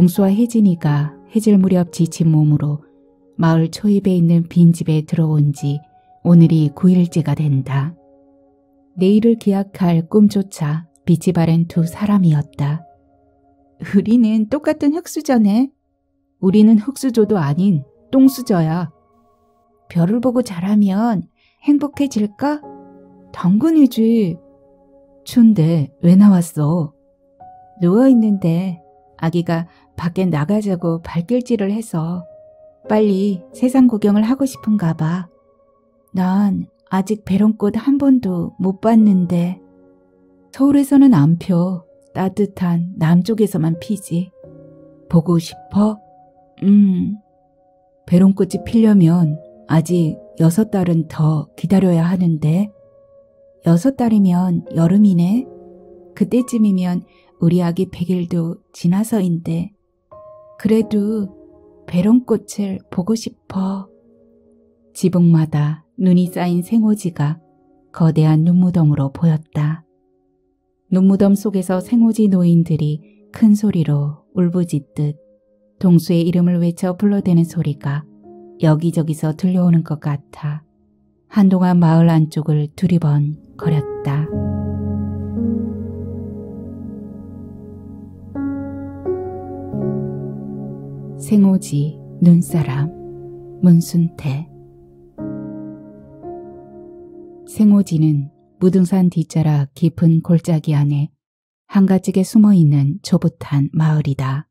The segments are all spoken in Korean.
경수와 혜진이가 해질 무렵 지친 몸으로 마을 초입에 있는 빈집에 들어온 지 오늘이 9일째가 된다. 내일을 기약할 꿈조차 빛이 바랜 두 사람이었다. 우리는 똑같은 흙수저네. 우리는 흙수저도 아닌 똥수저야. 별을 보고 자라면 행복해질까? 당근이지. 춘운데왜 나왔어? 누워있는데 아기가 밖에 나가자고 발길질을 해서 빨리 세상 구경을 하고 싶은가 봐. 난 아직 배롱꽃 한 번도 못 봤는데 서울에서는 안 펴. 따뜻한 남쪽에서만 피지. 보고 싶어? 음. 배롱꽃이 피려면 아직 여섯 달은 더 기다려야 하는데 여섯 달이면 여름이네. 그때쯤이면 우리 아기 백일도 지나서인데 그래도 배롱꽃을 보고 싶어. 지붕마다 눈이 쌓인 생오지가 거대한 눈무덤으로 보였다. 눈무덤 속에서 생오지 노인들이 큰 소리로 울부짖듯 동수의 이름을 외쳐 불러대는 소리가 여기저기서 들려오는 것 같아 한동안 마을 안쪽을 두리번 거렸다. 생오지 눈사람 문순태 생오지는 무등산 뒷자락 깊은 골짜기 안에 한가지게 숨어있는 조붓한 마을이다.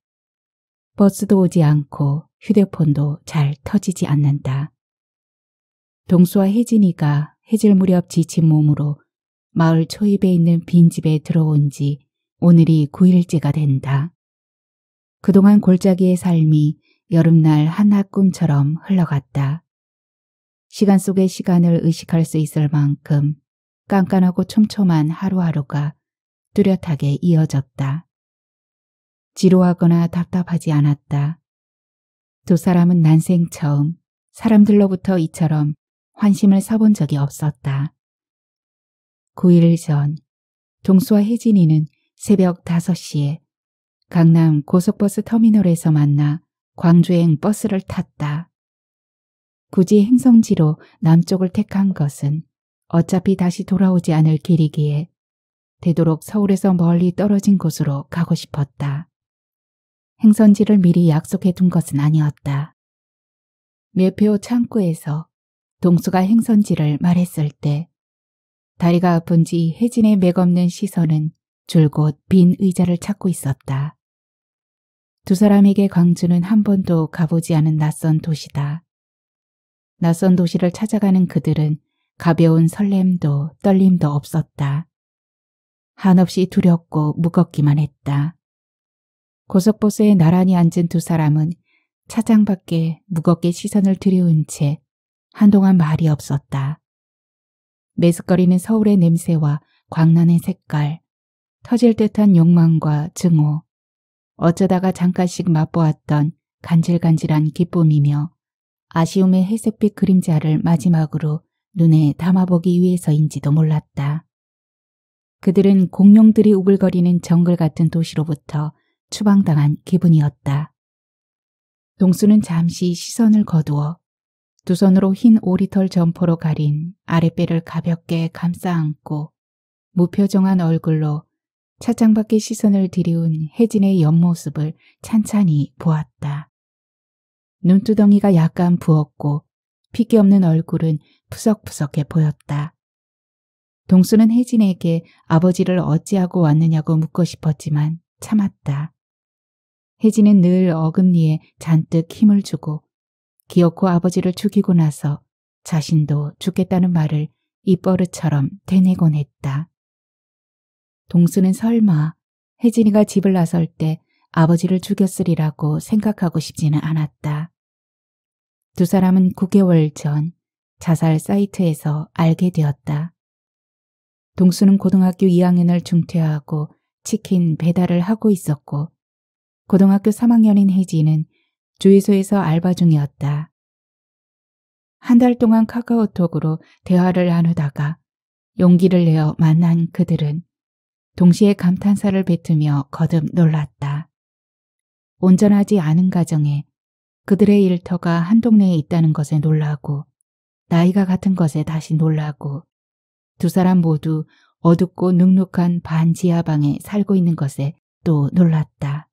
버스도 오지 않고 휴대폰도 잘 터지지 않는다. 동수와 혜진이가 해질 무렵 지친 몸으로 마을 초입에 있는 빈집에 들어온 지 오늘이 9일째가 된다. 그동안 골짜기의 삶이 여름날 하나 꿈처럼 흘러갔다. 시간 속의 시간을 의식할 수 있을 만큼 깐깐하고 촘촘한 하루하루가 뚜렷하게 이어졌다. 지루하거나 답답하지 않았다. 두 사람은 난생 처음 사람들로부터 이처럼 환심을 사본 적이 없었다. 9일 전 동수와 혜진이는 새벽 5시에 강남 고속버스 터미널에서 만나 광주행 버스를 탔다. 굳이 행성지로 남쪽을 택한 것은 어차피 다시 돌아오지 않을 길이기에 되도록 서울에서 멀리 떨어진 곳으로 가고 싶었다. 행선지를 미리 약속해 둔 것은 아니었다. 매표 창구에서 동수가 행선지를 말했을 때 다리가 아픈지 혜진의 맥없는 시선은 줄곧 빈 의자를 찾고 있었다. 두 사람에게 광주는 한 번도 가보지 않은 낯선 도시다. 낯선 도시를 찾아가는 그들은 가벼운 설렘도 떨림도 없었다. 한없이 두렵고 무겁기만 했다. 고속버스에 나란히 앉은 두 사람은 차장 밖에 무겁게 시선을 들여온채 한동안 말이 없었다. 메스거리는 서울의 냄새와 광란의 색깔, 터질 듯한 욕망과 증오, 어쩌다가 잠깐씩 맛보았던 간질간질한 기쁨이며 아쉬움의 회색빛 그림자를 마지막으로 눈에 담아보기 위해서인지도 몰랐다. 그들은 공룡들이 우글거리는 정글 같은 도시로부터 추방당한 기분이었다. 동수는 잠시 시선을 거두어 두 손으로 흰 오리털 점포로 가린 아랫배를 가볍게 감싸 안고 무표정한 얼굴로 차창 밖의 시선을 들이운 혜진의 옆모습을 찬찬히 보았다. 눈두덩이가 약간 부었고 핏기 없는 얼굴은 푸석푸석해 보였다. 동수는 혜진에게 아버지를 어찌하고 왔느냐고 묻고 싶었지만 참았다. 혜진은 늘 어금니에 잔뜩 힘을 주고 기어코 아버지를 죽이고 나서 자신도 죽겠다는 말을 입버릇처럼 되뇌곤 했다. 동수는 설마 혜진이가 집을 나설 때 아버지를 죽였으리라고 생각하고 싶지는 않았다. 두 사람은 9개월 전 자살 사이트에서 알게 되었다. 동수는 고등학교 2학년을 중퇴하고 치킨 배달을 하고 있었고 고등학교 3학년인 혜진은 주유소에서 알바 중이었다. 한 달 동안 카카오톡으로 대화를 나누다가 용기를 내어 만난 그들은 동시에 감탄사를 뱉으며 거듭 놀랐다. 온전하지 않은 가정에 그들의 일터가 한 동네에 있다는 것에 놀라고 나이가 같은 것에 다시 놀라고 두 사람 모두 어둡고 눅눅한 반지하방에 살고 있는 것에 또 놀랐다.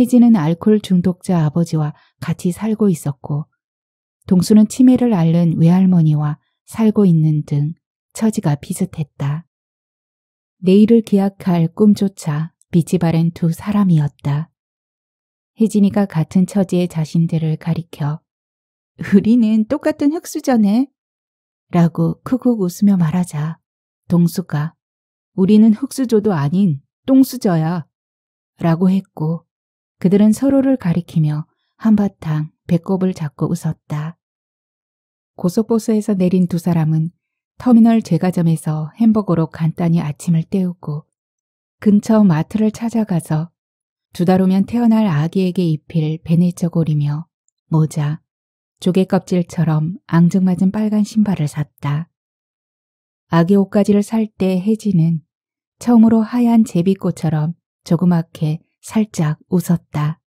혜진은 알코올 중독자 아버지와 같이 살고 있었고 동수는 치매를 앓는 외할머니와 살고 있는 등 처지가 비슷했다. 내일을 기약할 꿈조차 빛이 바랜 두 사람이었다. 혜진이가 같은 처지의 자신들을 가리켜 우리는 똑같은 흙수전에 라고 크고 웃으며 말하자 동수가 우리는 흙수조도 아닌 똥수저야 라고 했고 그들은 서로를 가리키며 한바탕 배꼽을 잡고 웃었다. 고속버스에서 내린 두 사람은 터미널 제과점에서 햄버거로 간단히 아침을 때우고 근처 마트를 찾아가서 두 달 후면 태어날 아기에게 입힐 베네저골리며 모자, 조개 껍질처럼 앙증맞은 빨간 신발을 샀다. 아기 옷가지를 살 때 혜지는 처음으로 하얀 제비꽃처럼 조그맣게 살짝 웃었다.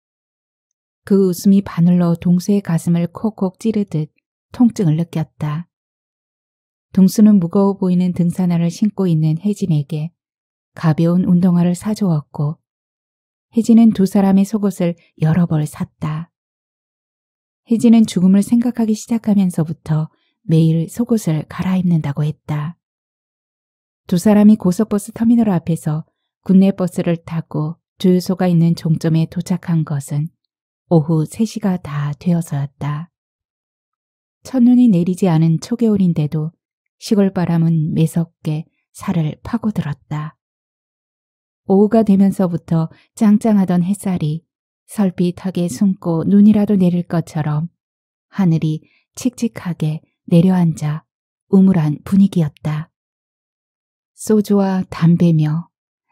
그 웃음이 바늘로 동수의 가슴을 콕콕 찌르듯 통증을 느꼈다. 동수는 무거워 보이는 등산화를 신고 있는 혜진에게 가벼운 운동화를 사주었고 혜진은 두 사람의 속옷을 여러 벌 샀다. 혜진은 죽음을 생각하기 시작하면서부터 매일 속옷을 갈아입는다고 했다. 두 사람이 고속버스 터미널 앞에서 군내 버스를 타고 주유소가 있는 종점에 도착한 것은 오후 3시가 다 되어서였다. 첫눈이 내리지 않은 초겨울인데도 시골 바람은 매섭게 살을 파고들었다. 오후가 되면서부터 짱짱하던 햇살이 설빛하게 숨고 눈이라도 내릴 것처럼 하늘이 칙칙하게 내려앉아 우물한 분위기였다. 소주와 담배며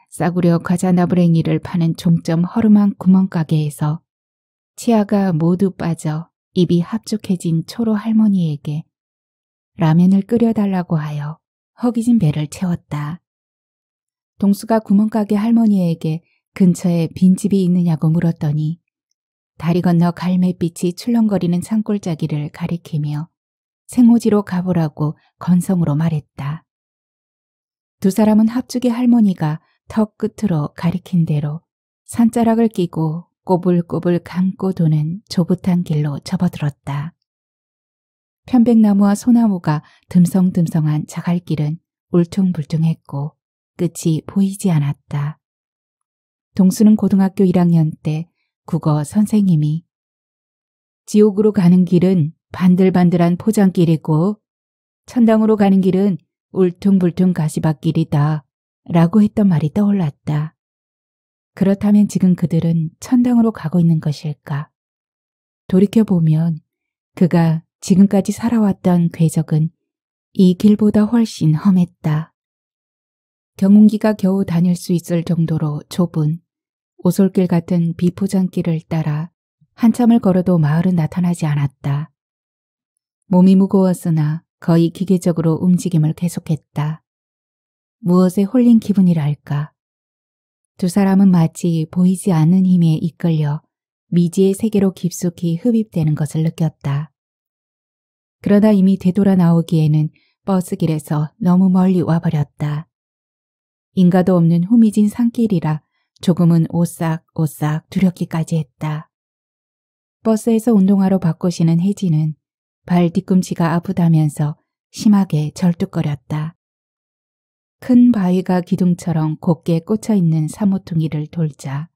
싸구려 과자 나부랭이를 파는 종점 허름한 구멍가게에서 치아가 모두 빠져 입이 합죽해진 초로 할머니에게 라면을 끓여달라고 하여 허기진 배를 채웠다. 동수가 구멍가게 할머니에게 근처에 빈집이 있느냐고 물었더니 다리 건너 갈매빛이 출렁거리는 산골짜기를 가리키며 생호지로 가보라고 건성으로 말했다. 두 사람은 합죽의 할머니가 턱 끝으로 가리킨 대로 산자락을 끼고 꼬불꼬불 감고 도는 조붓한 길로 접어들었다. 편백나무와 소나무가 듬성듬성한 자갈길은 울퉁불퉁했고 끝이 보이지 않았다. 동수는 고등학교 1학년 때 국어 선생님이 지옥으로 가는 길은 반들반들한 포장길이고 천당으로 가는 길은 울퉁불퉁 가시밭길이다 라고 했던 말이 떠올랐다. 그렇다면 지금 그들은 천당으로 가고 있는 것일까? 돌이켜보면 그가 지금까지 살아왔던 궤적은 이 길보다 훨씬 험했다. 경운기가 겨우 다닐 수 있을 정도로 좁은 오솔길 같은 비포장길을 따라 한참을 걸어도 마을은 나타나지 않았다. 몸이 무거웠으나 거의 기계적으로 움직임을 계속했다. 무엇에 홀린 기분이랄까. 두 사람은 마치 보이지 않는 힘에 이끌려 미지의 세계로 깊숙이 흡입되는 것을 느꼈다. 그러다 이미 되돌아 나오기에는 버스길에서 너무 멀리 와버렸다. 인가도 없는 후미진 산길이라 조금은 오싹오싹 두렵기까지 했다. 버스에서 운동화로 바꾸시는 혜진은 발 뒤꿈치가 아프다면서 심하게 절뚝거렸다. 큰 바위가 기둥처럼 곱게 꽂혀있는 사모퉁이를 돌자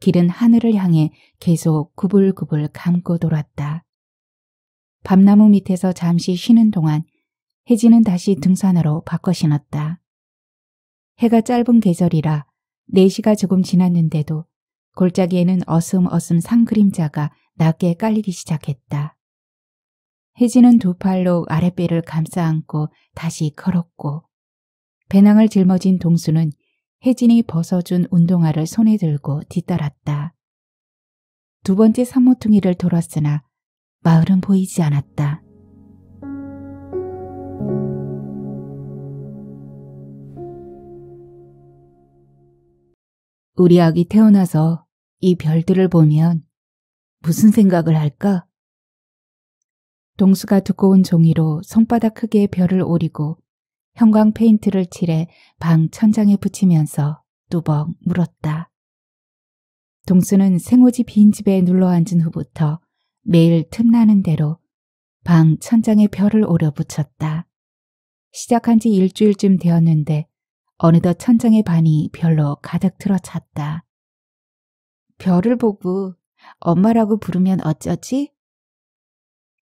길은 하늘을 향해 계속 구불구불 감고 돌았다. 밤나무 밑에서 잠시 쉬는 동안 혜진은 다시 등산으로 바꿔 신었다. 해가 짧은 계절이라 4시가 조금 지났는데도 골짜기에는 어슴어슴 산그림자가 낮게 깔리기 시작했다. 혜진은 두 팔로 아랫배를 감싸 안고 다시 걸었고 배낭을 짊어진 동수는 혜진이 벗어준 운동화를 손에 들고 뒤따랐다. 두 번째 산모퉁이를 돌았으나 마을은 보이지 않았다. 우리 아기 태어나서 이 별들을 보면 무슨 생각을 할까? 동수가 두꺼운 종이로 손바닥 크기의 별을 오리고 형광 페인트를 칠해 방 천장에 붙이면서 뚜벅 물었다. 동수는 생오지 빈집에 눌러앉은 후부터 매일 틈나는 대로 방 천장에 별을 오려붙였다. 시작한 지 일주일쯤 되었는데 어느덧 천장의 반이 별로 가득 들어찼다. 별을 보고 엄마라고 부르면 어쩌지?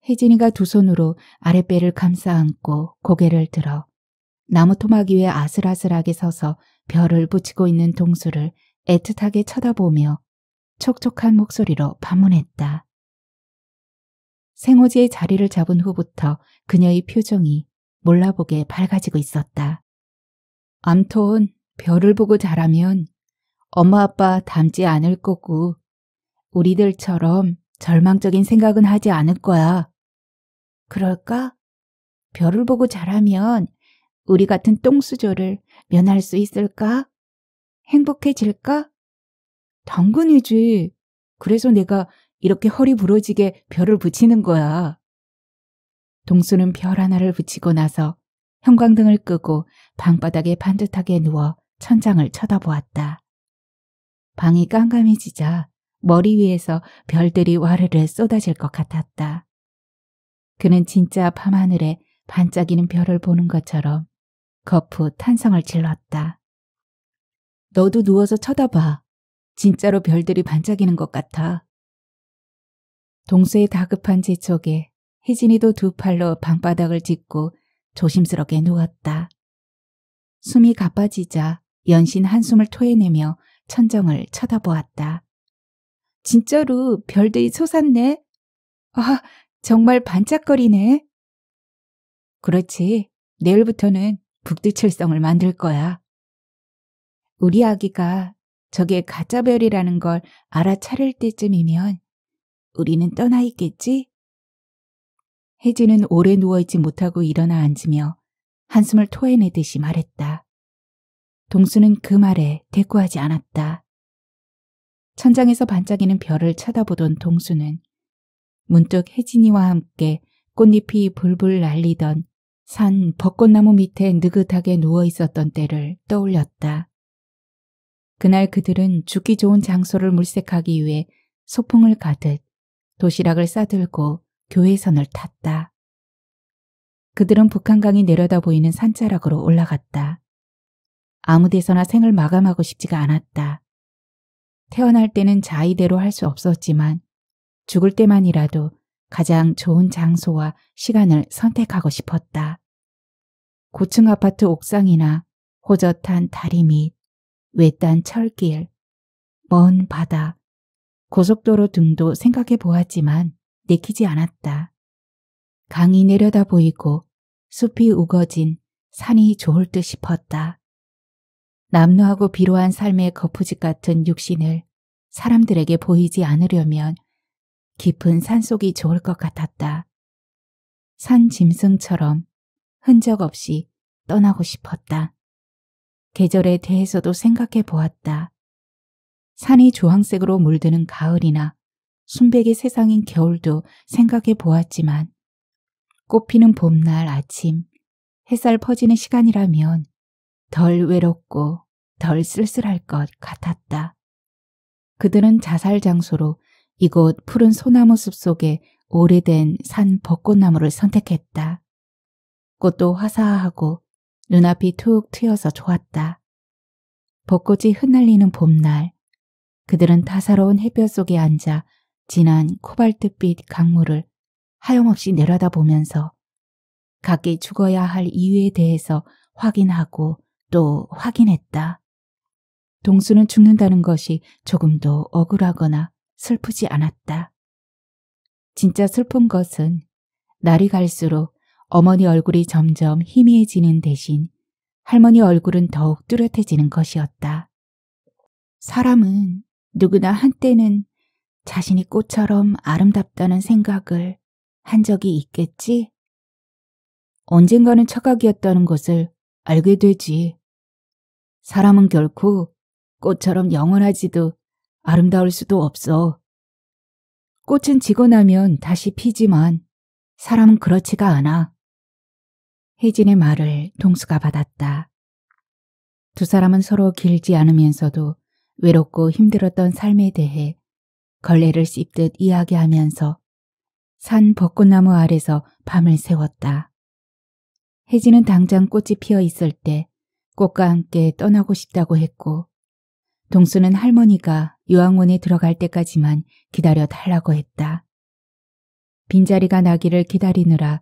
혜진이가 두 손으로 아랫배를 감싸안고 고개를 들어 나무 토막 위에 아슬아슬하게 서서 별을 붙이고 있는 동수를 애틋하게 쳐다보며 촉촉한 목소리로 반문했다. 생오지의 자리를 잡은 후부터 그녀의 표정이 몰라보게 밝아지고 있었다. 암톤 별을 보고 자라면 엄마 아빠 닮지 않을 거고 우리들처럼 절망적인 생각은 하지 않을 거야. 그럴까? 별을 보고 자라면 우리 같은 똥수저를 면할 수 있을까? 행복해질까? 당근이지. 그래서 내가 이렇게 허리 부러지게 별을 붙이는 거야. 동수는 별 하나를 붙이고 나서 형광등을 끄고 방바닥에 반듯하게 누워 천장을 쳐다보았다. 방이 깜깜해지자 머리 위에서 별들이 와르르 쏟아질 것 같았다. 그는 진짜 밤하늘에 반짝이는 별을 보는 것처럼 거푸 탄성을 질렀다. 너도 누워서 쳐다봐. 진짜로 별들이 반짝이는 것 같아. 동수의 다급한 재촉에 혜진이도 두 팔로 방바닥을 짚고 조심스럽게 누웠다. 숨이 가빠지자 연신 한숨을 토해내며 천정을 쳐다보았다. 진짜로 별들이 솟았네. 아, 정말 반짝거리네. 그렇지. 내일부터는 북두칠성을 만들 거야. 우리 아기가 저게 가짜별이라는 걸 알아차릴 때쯤이면 우리는 떠나 있겠지? 혜진은 오래 누워있지 못하고 일어나 앉으며 한숨을 토해내듯이 말했다. 동수는 그 말에 대꾸하지 않았다. 천장에서 반짝이는 별을 쳐다보던 동수는 문득 혜진이와 함께 꽃잎이 불불 날리던 산 벚꽃나무 밑에 느긋하게 누워 있었던 때를 떠올렸다. 그날 그들은 죽기 좋은 장소를 물색하기 위해 소풍을 가듯 도시락을 싸들고 교회선을 탔다. 그들은 북한강이 내려다 보이는 산자락으로 올라갔다. 아무 데서나 생을 마감하고 싶지가 않았다. 태어날 때는 자의대로 할 수 없었지만 죽을 때만이라도 가장 좋은 장소와 시간을 선택하고 싶었다. 고층 아파트 옥상이나 호젓한 다리 밑, 외딴 철길, 먼 바다, 고속도로 등도 생각해 보았지만 내키지 않았다. 강이 내려다 보이고 숲이 우거진 산이 좋을 듯 싶었다. 남루하고 비로한 삶의 거푸집 같은 육신을 사람들에게 보이지 않으려면 깊은 산속이 좋을 것 같았다. 산 짐승처럼 흔적 없이 떠나고 싶었다. 계절에 대해서도 생각해 보았다. 산이 주황색으로 물드는 가을이나 순백의 세상인 겨울도 생각해 보았지만 꽃피는 봄날 아침 햇살 퍼지는 시간이라면 덜 외롭고 덜 쓸쓸할 것 같았다. 그들은 자살 장소로 이곳 푸른 소나무 숲 속에 오래된 산 벚꽃나무를 선택했다. 꽃도 화사하고 눈앞이 툭 트여서 좋았다. 벚꽃이 흩날리는 봄날 그들은 다사로운 햇볕 속에 앉아 진한 코발트빛 강물을 하염없이 내려다보면서 각기 죽어야 할 이유에 대해서 확인하고 또 확인했다. 동수는 죽는다는 것이 조금도 억울하거나 슬프지 않았다. 진짜 슬픈 것은 날이 갈수록 어머니 얼굴이 점점 희미해지는 대신 할머니 얼굴은 더욱 뚜렷해지는 것이었다. 사람은 누구나 한때는 자신이 꽃처럼 아름답다는 생각을 한 적이 있겠지? 언젠가는 착각이었다는 것을 알게 되지. 사람은 결코 꽃처럼 영원하지도 아름다울 수도 없어. 꽃은 지고 나면 다시 피지만 사람은 그렇지가 않아. 혜진의 말을 동수가 받았다. 두 사람은 서로 길지 않으면서도 외롭고 힘들었던 삶에 대해 걸레를 씹듯 이야기하면서 산 벚꽃나무 아래서 밤을 세웠다혜진은 당장 꽃이 피어 있을 때 꽃과 함께 떠나고 싶다고 했고 동수는 할머니가 요양원에 들어갈 때까지만 기다려 달라고 했다. 빈자리가 나기를 기다리느라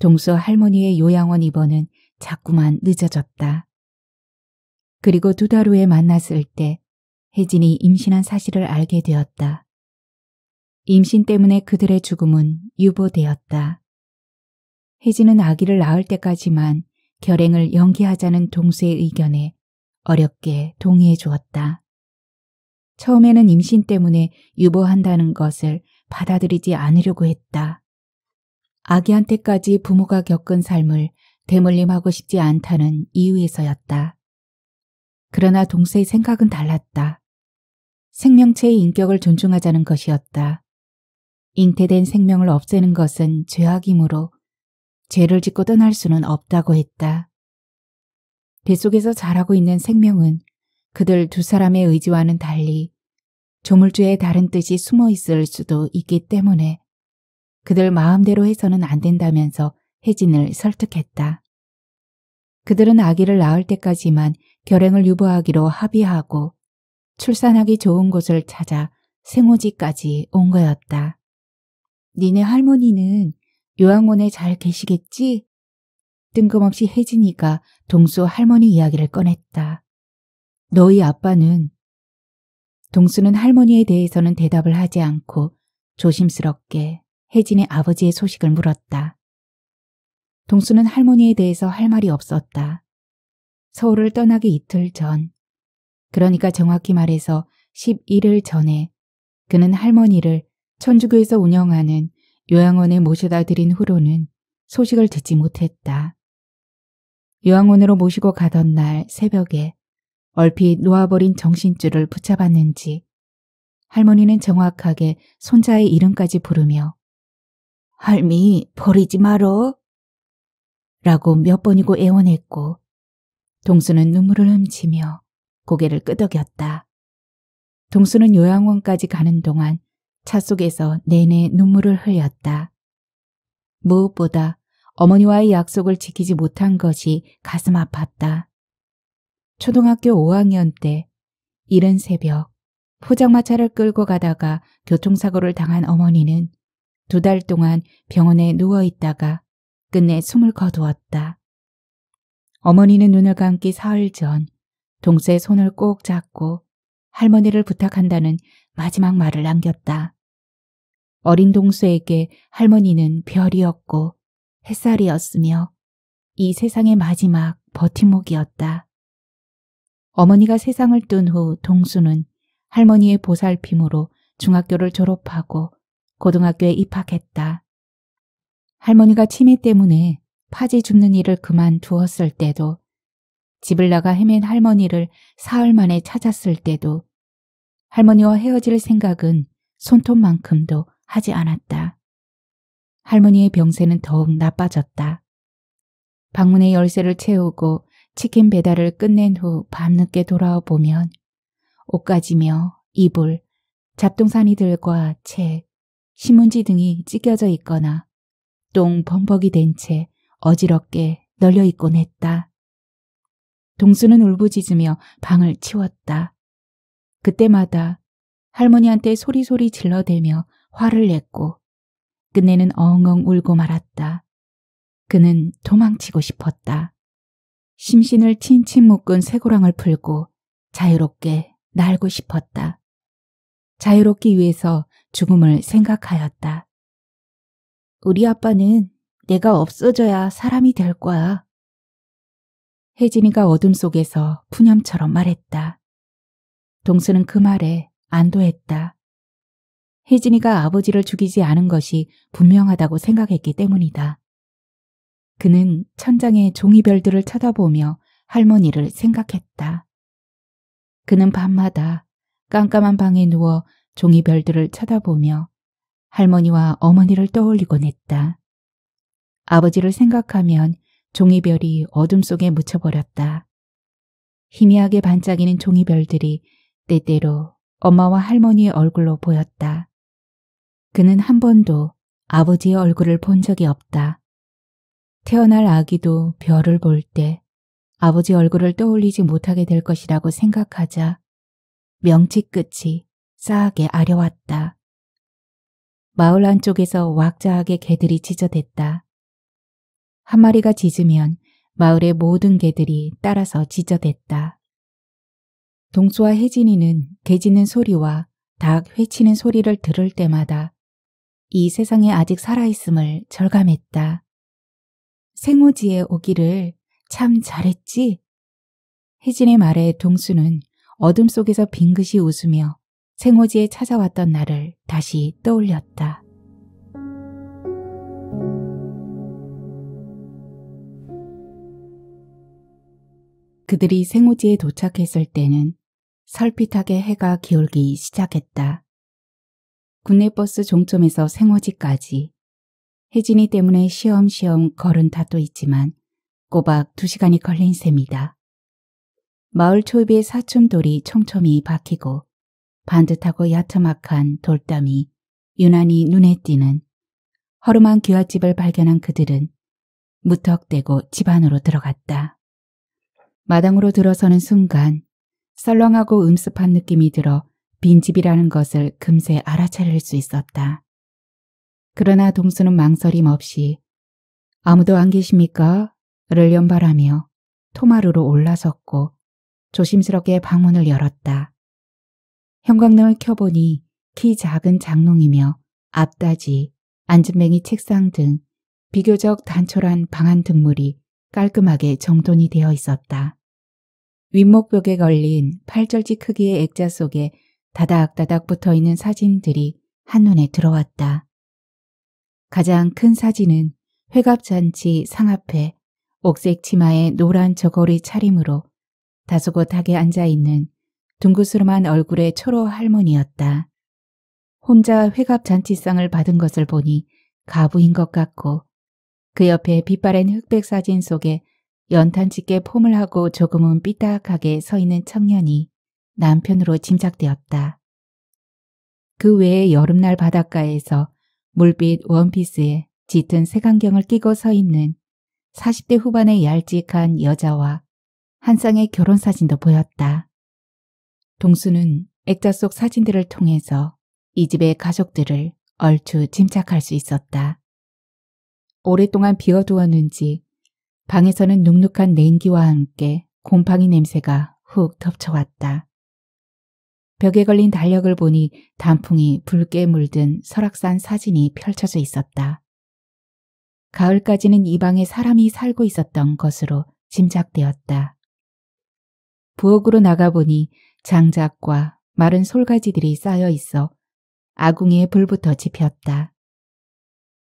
동수 할머니의 요양원 입원은 자꾸만 늦어졌다. 그리고 두 달 후에 만났을 때 혜진이 임신한 사실을 알게 되었다. 임신 때문에 그들의 죽음은 유보되었다. 혜진은 아기를 낳을 때까지만 결행을 연기하자는 동수의 의견에 어렵게 동의해 주었다. 처음에는 임신 때문에 유보한다는 것을 받아들이지 않으려고 했다. 아기한테까지 부모가 겪은 삶을 대물림하고 싶지 않다는 이유에서였다. 그러나 동수의 생각은 달랐다. 생명체의 인격을 존중하자는 것이었다. 잉태된 생명을 없애는 것은 죄악이므로 죄를 짓고 떠날 수는 없다고 했다. 뱃속에서 자라고 있는 생명은 그들 두 사람의 의지와는 달리 조물주의 다른 뜻이 숨어 있을 수도 있기 때문에 그들 마음대로 해서는 안 된다면서 혜진을 설득했다. 그들은 아기를 낳을 때까지만 결행을 유보하기로 합의하고 출산하기 좋은 곳을 찾아 생오지까지 온 거였다. 니네 할머니는 요양원에 잘 계시겠지? 뜬금없이 혜진이가 동수 할머니 이야기를 꺼냈다. 너희 아빠는? 동수는 할머니에 대해서는 대답을 하지 않고 조심스럽게 혜진의 아버지의 소식을 물었다. 동수는 할머니에 대해서 할 말이 없었다. 서울을 떠나기 이틀 전 그러니까 정확히 말해서 11일 전에 그는 할머니를 천주교에서 운영하는 요양원에 모셔다 드린 후로는 소식을 듣지 못했다. 요양원으로 모시고 가던 날 새벽에 얼핏 놓아버린 정신줄을 붙잡았는지 할머니는 정확하게 손자의 이름까지 부르며 할미 버리지 마어 라고 몇 번이고 애원했고 동수는 눈물을 훔치며 고개를 끄덕였다. 동수는 요양원까지 가는 동안 차 속에서 내내 눈물을 흘렸다. 무엇보다 어머니와의 약속을 지키지 못한 것이 가슴 아팠다. 초등학교 5학년 때 이른 새벽 포장마차를 끌고 가다가 교통사고를 당한 어머니는 두 달 동안 병원에 누워있다가 끝내 숨을 거두었다. 어머니는 눈을 감기 사흘 전 동서의 손을 꼭 잡고 할머니를 부탁한다는 마지막 말을 남겼다. 어린 동수에게 할머니는 별이었고 햇살이었으며 이 세상의 마지막 버팀목이었다. 어머니가 세상을 뜬 후 동수는 할머니의 보살핌으로 중학교를 졸업하고 고등학교에 입학했다. 할머니가 치매 때문에 파지 줍는 일을 그만두었을 때도 집을 나가 헤맨 할머니를 사흘 만에 찾았을 때도 할머니와 헤어질 생각은 손톱만큼도 하지 않았다. 할머니의 병세는 더욱 나빠졌다. 방문의 열쇠를 채우고 치킨 배달을 끝낸 후 밤늦게 돌아와 보면 옷가지며 이불, 잡동사니들과 책, 신문지 등이 찢겨져 있거나 똥 범벅이 된 채 어지럽게 널려 있곤 했다. 동수는 울부짖으며 방을 치웠다. 그때마다 할머니한테 소리소리 질러대며 화를 냈고 끝내는 엉엉 울고 말았다. 그는 도망치고 싶었다. 심신을 친친 묶은 쇠고랑을 풀고 자유롭게 날고 싶었다. 자유롭기 위해서 죽음을 생각하였다. 우리 아빠는 내가 없어져야 사람이 될 거야. 혜진이가 어둠 속에서 푸념처럼 말했다. 동수는 그 말에 안도했다. 혜진이가 아버지를 죽이지 않은 것이 분명하다고 생각했기 때문이다. 그는 천장의 종이별들을 쳐다보며 할머니를 생각했다. 그는 밤마다 깜깜한 방에 누워 종이별들을 쳐다보며 할머니와 어머니를 떠올리곤 했다. 아버지를 생각하면 종이별이 어둠 속에 묻혀버렸다. 희미하게 반짝이는 종이별들이 때때로 엄마와 할머니의 얼굴로 보였다. 그는 한 번도 아버지의 얼굴을 본 적이 없다. 태어날 아기도 별을 볼 때 아버지 얼굴을 떠올리지 못하게 될 것이라고 생각하자 명치 끝이 싸하게 아려왔다. 마을 안쪽에서 왁자하게 개들이 짖어댔다. 한 마리가 짖으면 마을의 모든 개들이 따라서 짖어댔다. 동수와 혜진이는 개 짖는 소리와 닭 회치는 소리를 들을 때마다 이 세상에 아직 살아있음을 절감했다. 생오지에 오기를 참 잘했지? 혜진의 말에 동수는 어둠 속에서 빙긋이 웃으며 생호지에 찾아왔던 나를 다시 떠올렸다. 그들이 생오지에 도착했을 때는 설핏하게 해가 기울기 시작했다. 국내버스 종점에서 생오지까지 혜진이 때문에 시험시험 걸은 탓도 있지만 꼬박 두시간이 걸린 셈이다. 마을 초입의 사춤돌이 촘촘히 박히고 반듯하고 야트막한 돌담이 유난히 눈에 띄는 허름한 귀화집을 발견한 그들은 무턱대고 집 안으로 들어갔다. 마당으로 들어서는 순간 썰렁하고 음습한 느낌이 들어 빈집이라는 것을 금세 알아차릴 수 있었다. 그러나 동수는 망설임 없이 아무도 안 계십니까? 를 연발하며 토마루로 올라섰고 조심스럽게 방문을 열었다. 형광등을 켜보니 키 작은 장롱이며 앞다지, 앉은뱅이 책상 등 비교적 단촐한 방안 등물이 깔끔하게 정돈이 되어 있었다. 윗목벽에 걸린 팔절지 크기의 액자 속에 다닥다닥 붙어있는 사진들이 한눈에 들어왔다. 가장 큰 사진은 회갑잔치 상앞에 옥색 치마에 노란 저고리 차림으로 다소곳하게 앉아있는 둥그스름한 얼굴의 초로 할머니였다. 혼자 회갑잔치상을 받은 것을 보니 가부인 것 같고 그 옆에 빛바랜 흑백 사진 속에 연탄 짙게 폼을 하고 조금은 삐딱하게 서 있는 청년이 남편으로 짐작되었다. 그 외에 여름날 바닷가에서 물빛 원피스에 짙은 색안경을 끼고 서 있는 40대 후반의 얄찍한 여자와 한 쌍의 결혼사진도 보였다. 동수는 액자 속 사진들을 통해서 이 집의 가족들을 얼추 짐작할 수 있었다. 오랫동안 비워두었는지 방에서는 눅눅한 냉기와 함께 곰팡이 냄새가 훅 덮쳐왔다. 벽에 걸린 달력을 보니 단풍이 붉게 물든 설악산 사진이 펼쳐져 있었다. 가을까지는 이 방에 사람이 살고 있었던 것으로 짐작되었다. 부엌으로 나가보니 장작과 마른 솔가지들이 쌓여 있어 아궁이에 불부터 지폈다.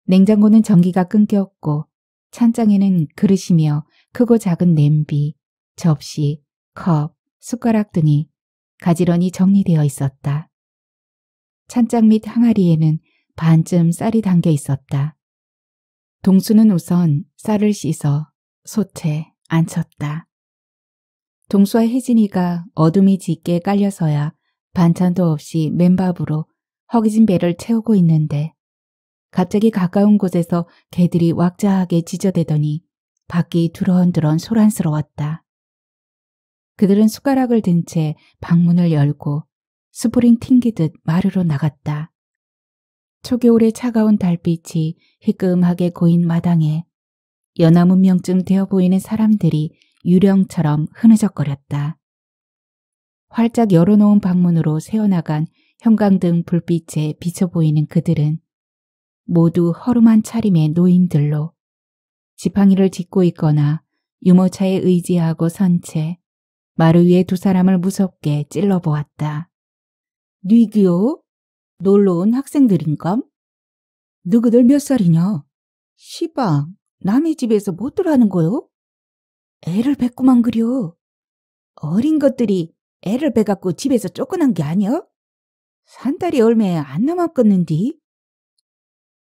냉장고는 전기가 끊겼고 찬장에는 그릇이며 크고 작은 냄비, 접시, 컵, 숟가락 등이 가지런히 정리되어 있었다. 찬장 및 항아리에는 반쯤 쌀이 담겨 있었다. 동수는 우선 쌀을 씻어 솥에 앉혔다. 동수와 혜진이가 어둠이 짙게 깔려서야 반찬도 없이 맨밥으로 허기진 배를 채우고 있는데 갑자기 가까운 곳에서 개들이 왁자하게 짖어대더니 밖이 두런두런 소란스러웠다. 그들은 숟가락을 든 채 방문을 열고 스프링 튕기듯 마루로 나갔다. 초겨울의 차가운 달빛이 희끔하게 고인 마당에 연하 문명쯤 되어 보이는 사람들이 유령처럼 흐느적거렸다. 활짝 열어놓은 방문으로 새어나간 형광등 불빛에 비쳐 보이는 그들은 모두 허름한 차림의 노인들로 지팡이를 짚고 있거나 유모차에 의지하고 선 채 마루 위에 두 사람을 무섭게 찔러보았다. 니기요? 놀러온 학생들인감? 너희들 몇 살이냐? 시방, 남의 집에서 못들 하는 거요? 애를 뱉고만 그려. 어린 것들이 애를 베갖고 집에서 쫓겨난 게 아니여? 산달이 얼마 안 남았겠는디?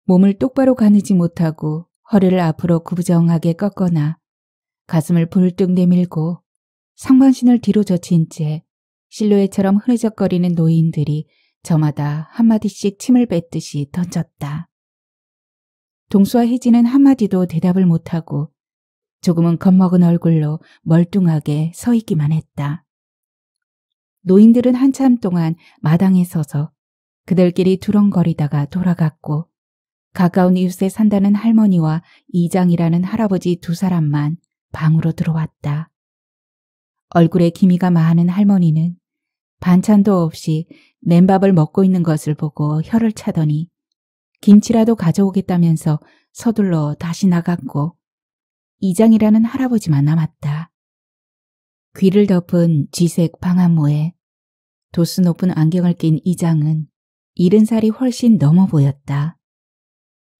몸을 똑바로 가누지 못하고 허리를 앞으로 구부정하게 꺾거나 가슴을 불뚝 내밀고 상반신을 뒤로 젖힌 채 실루엣처럼 흐느적거리는 노인들이 저마다 한마디씩 침을 뱉듯이 던졌다. 동수와 혜진은 한마디도 대답을 못하고 조금은 겁먹은 얼굴로 멀뚱하게 서 있기만 했다. 노인들은 한참 동안 마당에 서서 그들끼리 두렁거리다가 돌아갔고 가까운 이웃에 산다는 할머니와 이장이라는 할아버지 두 사람만 방으로 들어왔다. 얼굴에 기미가 많은 할머니는 반찬도 없이 맨밥을 먹고 있는 것을 보고 혀를 차더니 김치라도 가져오겠다면서 서둘러 다시 나갔고 이장이라는 할아버지만 남았다. 귀를 덮은 쥐색 방안모에 도수 높은 안경을 낀 이장은 이른 살이 훨씬 넘어 보였다.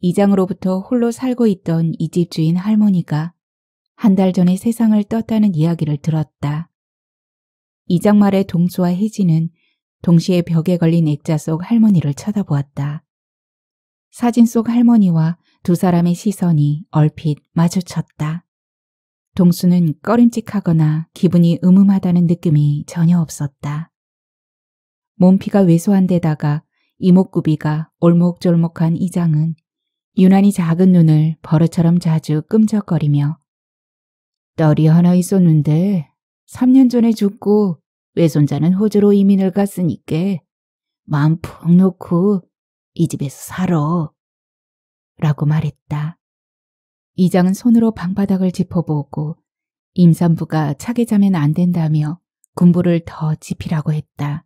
이장으로부터 홀로 살고 있던 이 집 주인 할머니가 한 달 전에 세상을 떴다는 이야기를 들었다. 이장 말에 동수와 혜진은 동시에 벽에 걸린 액자 속 할머니를 쳐다보았다. 사진 속 할머니와 두 사람의 시선이 얼핏 마주쳤다. 동수는 꺼림칙하거나 기분이 음음하다는 느낌이 전혀 없었다. 몸피가 왜소한 데다가 이목구비가 올목졸목한 이장은 유난히 작은 눈을 버릇처럼 자주 끔적거리며 떨이 하나 있었는데 3년 전에 죽고 외손자는 호주로 이민을 갔으니까 마음 푹 놓고 이 집에서 살아 라고 말했다. 이장은 손으로 방바닥을 짚어보고 임산부가 차게 자면 안 된다며 군부를 더 짚이라고 했다.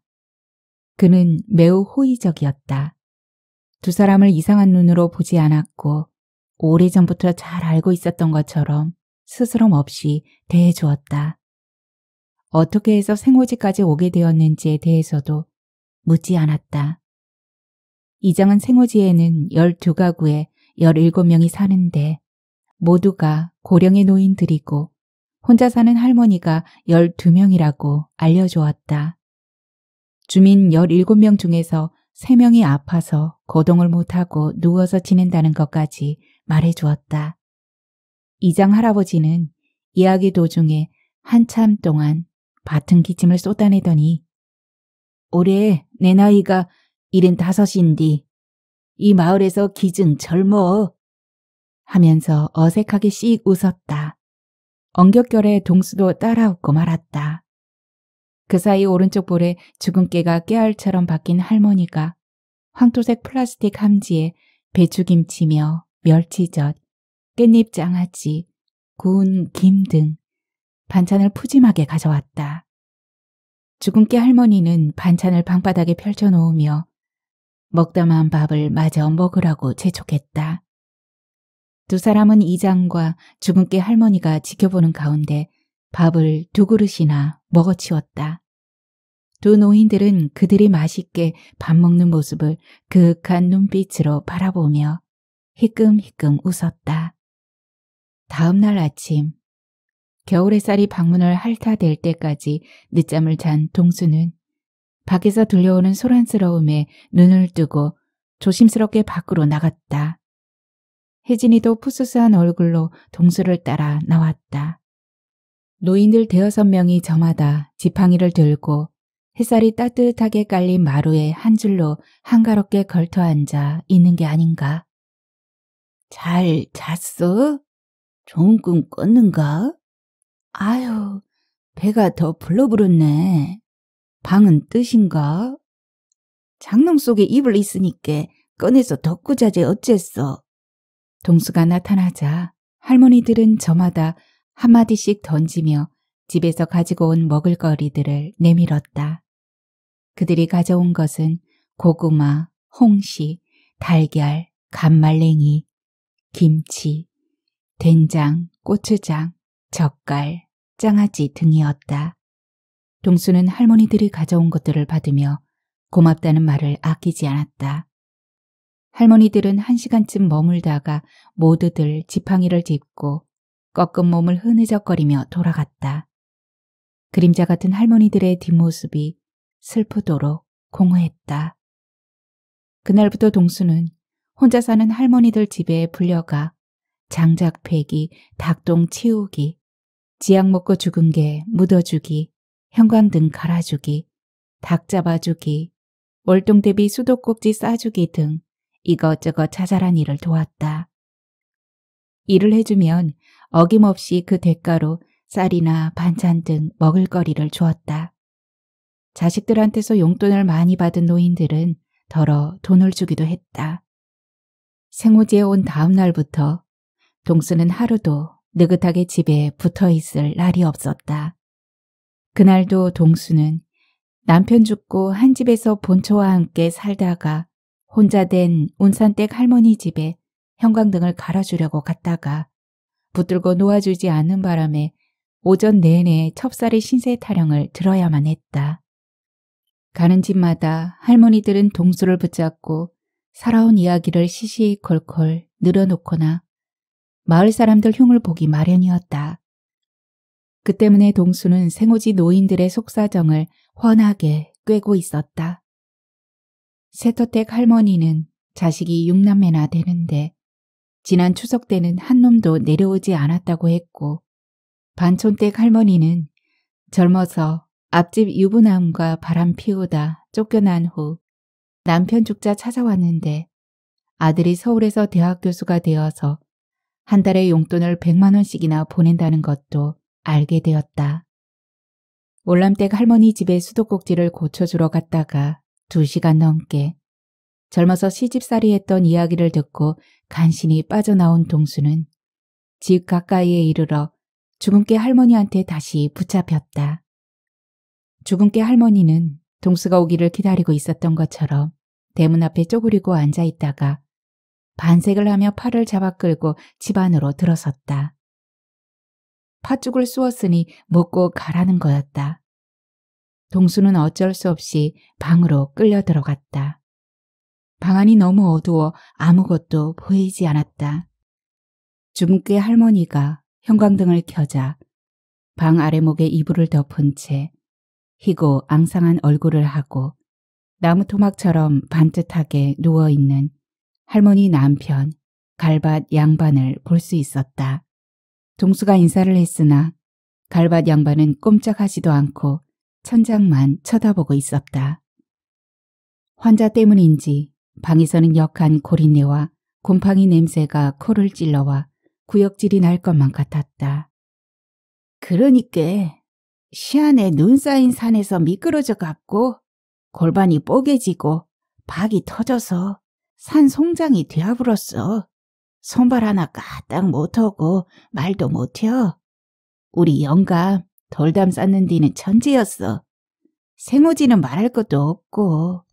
그는 매우 호의적이었다. 두 사람을 이상한 눈으로 보지 않았고 오래전부터 잘 알고 있었던 것처럼 스스럼 없이 대해주었다. 어떻게 해서 생호지까지 오게 되었는지에 대해서도 묻지 않았다. 이장은 생호지에는 12가구에 17명이 사는데 모두가 고령의 노인들이고 혼자 사는 할머니가 12명이라고 알려주었다. 주민 17명 중에서 세명이 아파서 거동을 못하고 누워서 지낸다는 것까지 말해주었다. 이장 할아버지는 이야기 도중에 한참 동안 밭은 기침을 쏟아내더니 올해 내 나이가 75인디 이 마을에서 기증 젊어 뭐? 하면서 어색하게 씩 웃었다. 엉겹결에 동수도 따라웃고 말았다. 그 사이 오른쪽 볼에 주근깨가 깨알처럼 박힌 할머니가 황토색 플라스틱 함지에 배추김치며 멸치젓, 깻잎 장아찌, 구운 김 등 반찬을 푸짐하게 가져왔다. 주근깨 할머니는 반찬을 방바닥에 펼쳐놓으며 먹다만 밥을 마저 먹으라고 재촉했다. 두 사람은 이장과 주근깨 할머니가 지켜보는 가운데 밥을 두 그릇이나 먹어치웠다. 두 노인들은 그들이 맛있게 밥 먹는 모습을 그윽한 눈빛으로 바라보며 희끔희끔 웃었다. 다음날 아침 겨울의 쌀이 방문을 핥아댈 때까지 늦잠을 잔 동수는 밖에서 들려오는 소란스러움에 눈을 뜨고 조심스럽게 밖으로 나갔다. 혜진이도 푸스스한 얼굴로 동수를 따라 나왔다. 노인들 대여섯 명이 저마다 지팡이를 들고 햇살이 따뜻하게 깔린 마루에 한 줄로 한가롭게 걸터앉아 있는 게 아닌가. 잘 잤어? 좋은 꿈 꿨는가? 아유, 배가 더 불러부르네. 방은 뜻인가? 장롱 속에 이불 있으니까 꺼내서 덮고 자제 어째서 동수가 나타나자 할머니들은 저마다 한마디씩 던지며 집에서 가지고 온 먹을거리들을 내밀었다. 그들이 가져온 것은 고구마, 홍시, 달걀, 감말랭이 김치, 된장, 고추장, 젓갈, 장아찌 등이었다. 동수는 할머니들이 가져온 것들을 받으며 고맙다는 말을 아끼지 않았다. 할머니들은 한 시간쯤 머물다가 모두들 지팡이를 짚고 꺾은 몸을 흐느적거리며 돌아갔다. 그림자 같은 할머니들의 뒷모습이 슬프도록 공허했다. 그날부터 동수는 혼자 사는 할머니들 집에 불려가 장작 패기, 닭똥 치우기, 지약 먹고 죽은 게 묻어주기, 형광등 갈아주기, 닭 잡아주기, 월동 대비 수도꼭지 싸주기 등 이것저것 자잘한 일을 도왔다. 일을 해주면 어김없이 그 대가로 쌀이나 반찬 등 먹을거리를 주었다. 자식들한테서 용돈을 많이 받은 노인들은 덜어 돈을 주기도 했다. 생오지에 온 다음 날부터 동수는 하루도 느긋하게 집에 붙어 있을 날이 없었다. 그날도 동수는 남편 죽고 한 집에서 본처와 함께 살다가 혼자 된 운산댁 할머니 집에 형광등을 갈아주려고 갔다가 붙들고 놓아주지 않는 바람에 오전 내내 첩살이 신세 타령을 들어야만 했다. 가는 집마다 할머니들은 동수를 붙잡고 살아온 이야기를 시시콜콜 늘어놓거나 마을 사람들 흉을 보기 마련이었다. 그 때문에 동수는 생오지 노인들의 속사정을 훤하게 꿰고 있었다. 세터택 할머니는 자식이 육남매나 되는데 지난 추석 때는 한 놈도 내려오지 않았다고 했고 반촌댁 할머니는 젊어서 앞집 유부남과 바람 피우다 쫓겨난 후 남편 죽자 찾아왔는데 아들이 서울에서 대학 교수가 되어서 한 달에 용돈을 100만 원씩이나 보낸다는 것도 알게 되었다. 올람댁 할머니 집에 수도꼭지를 고쳐주러 갔다가 두시간 넘게 젊어서 시집살이 했던 이야기를 듣고 간신히 빠져나온 동수는 집 가까이에 이르러 주근깨 할머니한테 다시 붙잡혔다. 주근깨 할머니는 동수가 오기를 기다리고 있었던 것처럼 대문 앞에 쪼그리고 앉아 있다가 반색을 하며 팔을 잡아 끌고 집 안으로 들어섰다. 팥죽을 쑤었으니 먹고 가라는 거였다. 동수는 어쩔 수 없이 방으로 끌려 들어갔다. 방 안이 너무 어두워 아무것도 보이지 않았다. 주근깨 할머니가 형광등을 켜자 방 아래목에 이불을 덮은 채 희고 앙상한 얼굴을 하고 나무토막처럼 반듯하게 누워있는 할머니 남편 갈밭 양반을 볼 수 있었다. 동수가 인사를 했으나 갈밭 양반은 꼼짝하지도 않고 천장만 쳐다보고 있었다. 환자 때문인지 방에서는 역한 고린내와 곰팡이 냄새가 코를 찔러와 구역질이 날 것만 같았다. 그러니까 시안에 눈 쌓인 산에서 미끄러져 갔고 골반이 뽀개지고 박이 터져서 산 송장이 되어불었어. 손발 하나 까딱 못하고 말도 못혀. 우리 영감 돌담 쌓는 뒤는 천지였어. 생오지는 말할 것도 없고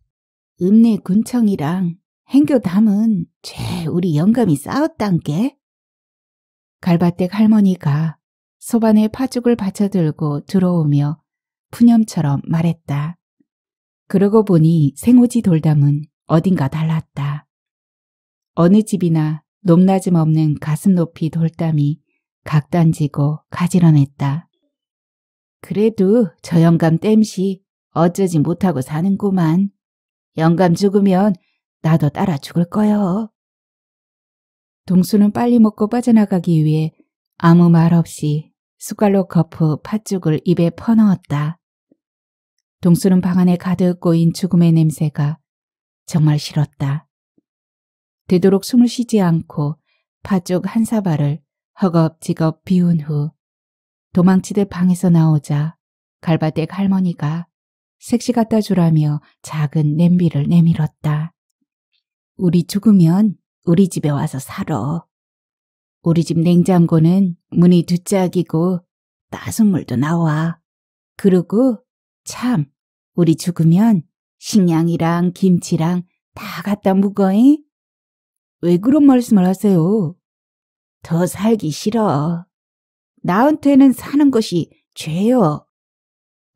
읍내 군청이랑 행교담은 죄 우리 영감이 싸웠단 게. 갈바댁 할머니가 소반에 파죽을 받쳐들고 들어오며 푸념처럼 말했다. 그러고 보니 생오지 돌담은 어딘가 달랐다. 어느 집이나 높낮음 없는 가슴 높이 돌담이 각단지고 가지런했다. 그래도 저 영감 땜시 어쩌지 못하고 사는구만. 영감 죽으면 나도 따라 죽을 거요. 동수는 빨리 먹고 빠져나가기 위해 아무 말 없이 숟갈로 거푸 팥죽을 입에 퍼넣었다. 동수는 방 안에 가득 꼬인 죽음의 냄새가 정말 싫었다. 되도록 숨을 쉬지 않고 팥죽 한 사발을 허겁지겁 비운 후 도망치듯 방에서 나오자 갈바댁 할머니가 색시 갖다 주라며 작은 냄비를 내밀었다. 우리 죽으면 우리 집에 와서 살아. 우리 집 냉장고는 문이 두짝이고 따순 물도 나와. 그리고 참 우리 죽으면 식량이랑 김치랑 다 갖다 묵어잉? 왜 그런 말씀을 하세요? 더 살기 싫어. 나한테는 사는 것이 죄요.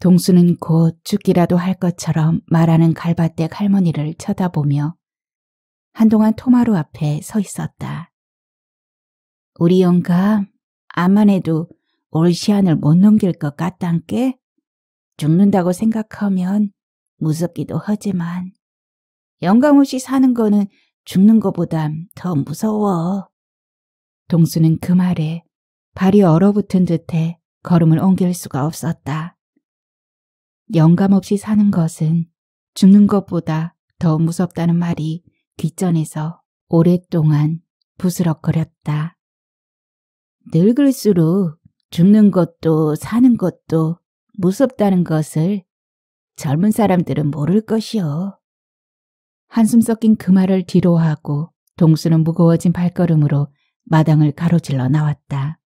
동수는 곧 죽기라도 할 것처럼 말하는 갈밭댁 할머니를 쳐다보며 한동안 토마루 앞에 서 있었다. 우리 영감 암만 해도 올 시한을 못 넘길 것 같단께? 죽는다고 생각하면 무섭기도 하지만 영감 없이 사는 거는 죽는 것보단더 무서워. 동수는 그 말에 발이 얼어붙은 듯해 걸음을 옮길 수가 없었다. 영감 없이 사는 것은 죽는 것보다 더 무섭다는 말이 귓전에서 오랫동안 부스럭거렸다. 늙을수록 죽는 것도 사는 것도 무섭다는 것을 젊은 사람들은 모를 것이요. 한숨 섞인 그 말을 뒤로 하고 동수는 무거워진 발걸음으로 마당을 가로질러 나왔다.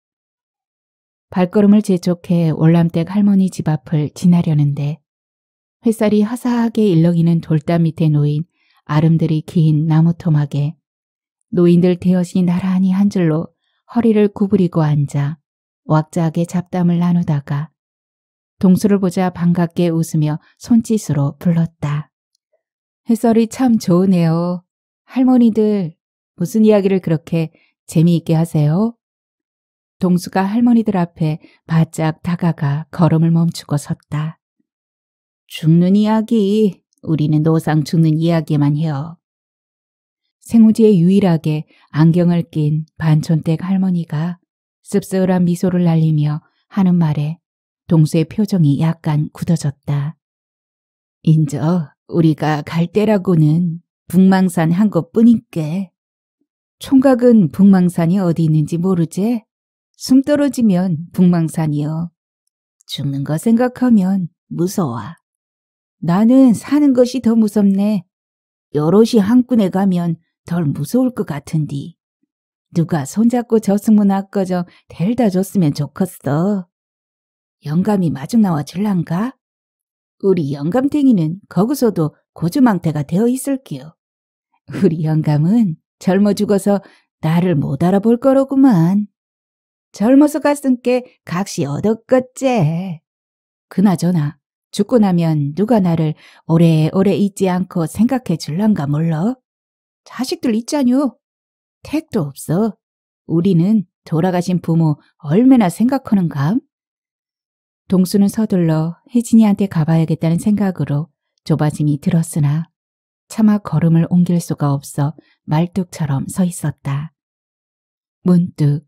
발걸음을 재촉해 월남댁 할머니 집 앞을 지나려는데 햇살이 화사하게 일렁이는 돌담 밑에 놓인 아름드리긴 나무 토막에 노인들 대여신이 나란히 한 줄로 허리를 구부리고 앉아 왁자하게 잡담을 나누다가 동수를 보자 반갑게 웃으며 손짓으로 불렀다. 해설이참 좋으네요. 할머니들 무슨 이야기를 그렇게 재미있게 하세요? 동수가 할머니들 앞에 바짝 다가가 걸음을 멈추고 섰다. 죽는 이야기, 우리는 노상 죽는 이야기만 해요. 생우지에 유일하게 안경을 낀 반촌댁 할머니가 씁쓸한 미소를 날리며 하는 말에 동수의 표정이 약간 굳어졌다. 인저 우리가 갈 때라고는 북망산 한 것뿐인께. 총각은 북망산이 어디 있는지 모르지? 숨 떨어지면 북망산이요. 죽는 거 생각하면 무서워. 나는 사는 것이 더 무섭네. 여럿이 한군에 가면 덜 무서울 것 같은디. 누가 손잡고 저승문 아거저델다 줬으면 좋겠어. 영감이 마중 나와 줄란가? 우리 영감탱이는 거기서도 고주망태가 되어 있을게요. 우리 영감은 젊어 죽어서 나를 못 알아볼 거로구만. 젊어서 갔은께 각시 얻었겠제. 그나저나 죽고 나면 누가 나를 오래오래 잊지 않고 생각해 줄란가 몰라? 자식들 있자뇨. 택도 없어. 우리는 돌아가신 부모 얼마나 생각하는가 동수는 서둘러 혜진이한테 가봐야겠다는 생각으로 좁아짐이 들었으나 차마 걸음을 옮길 수가 없어 말뚝처럼 서 있었다. 문득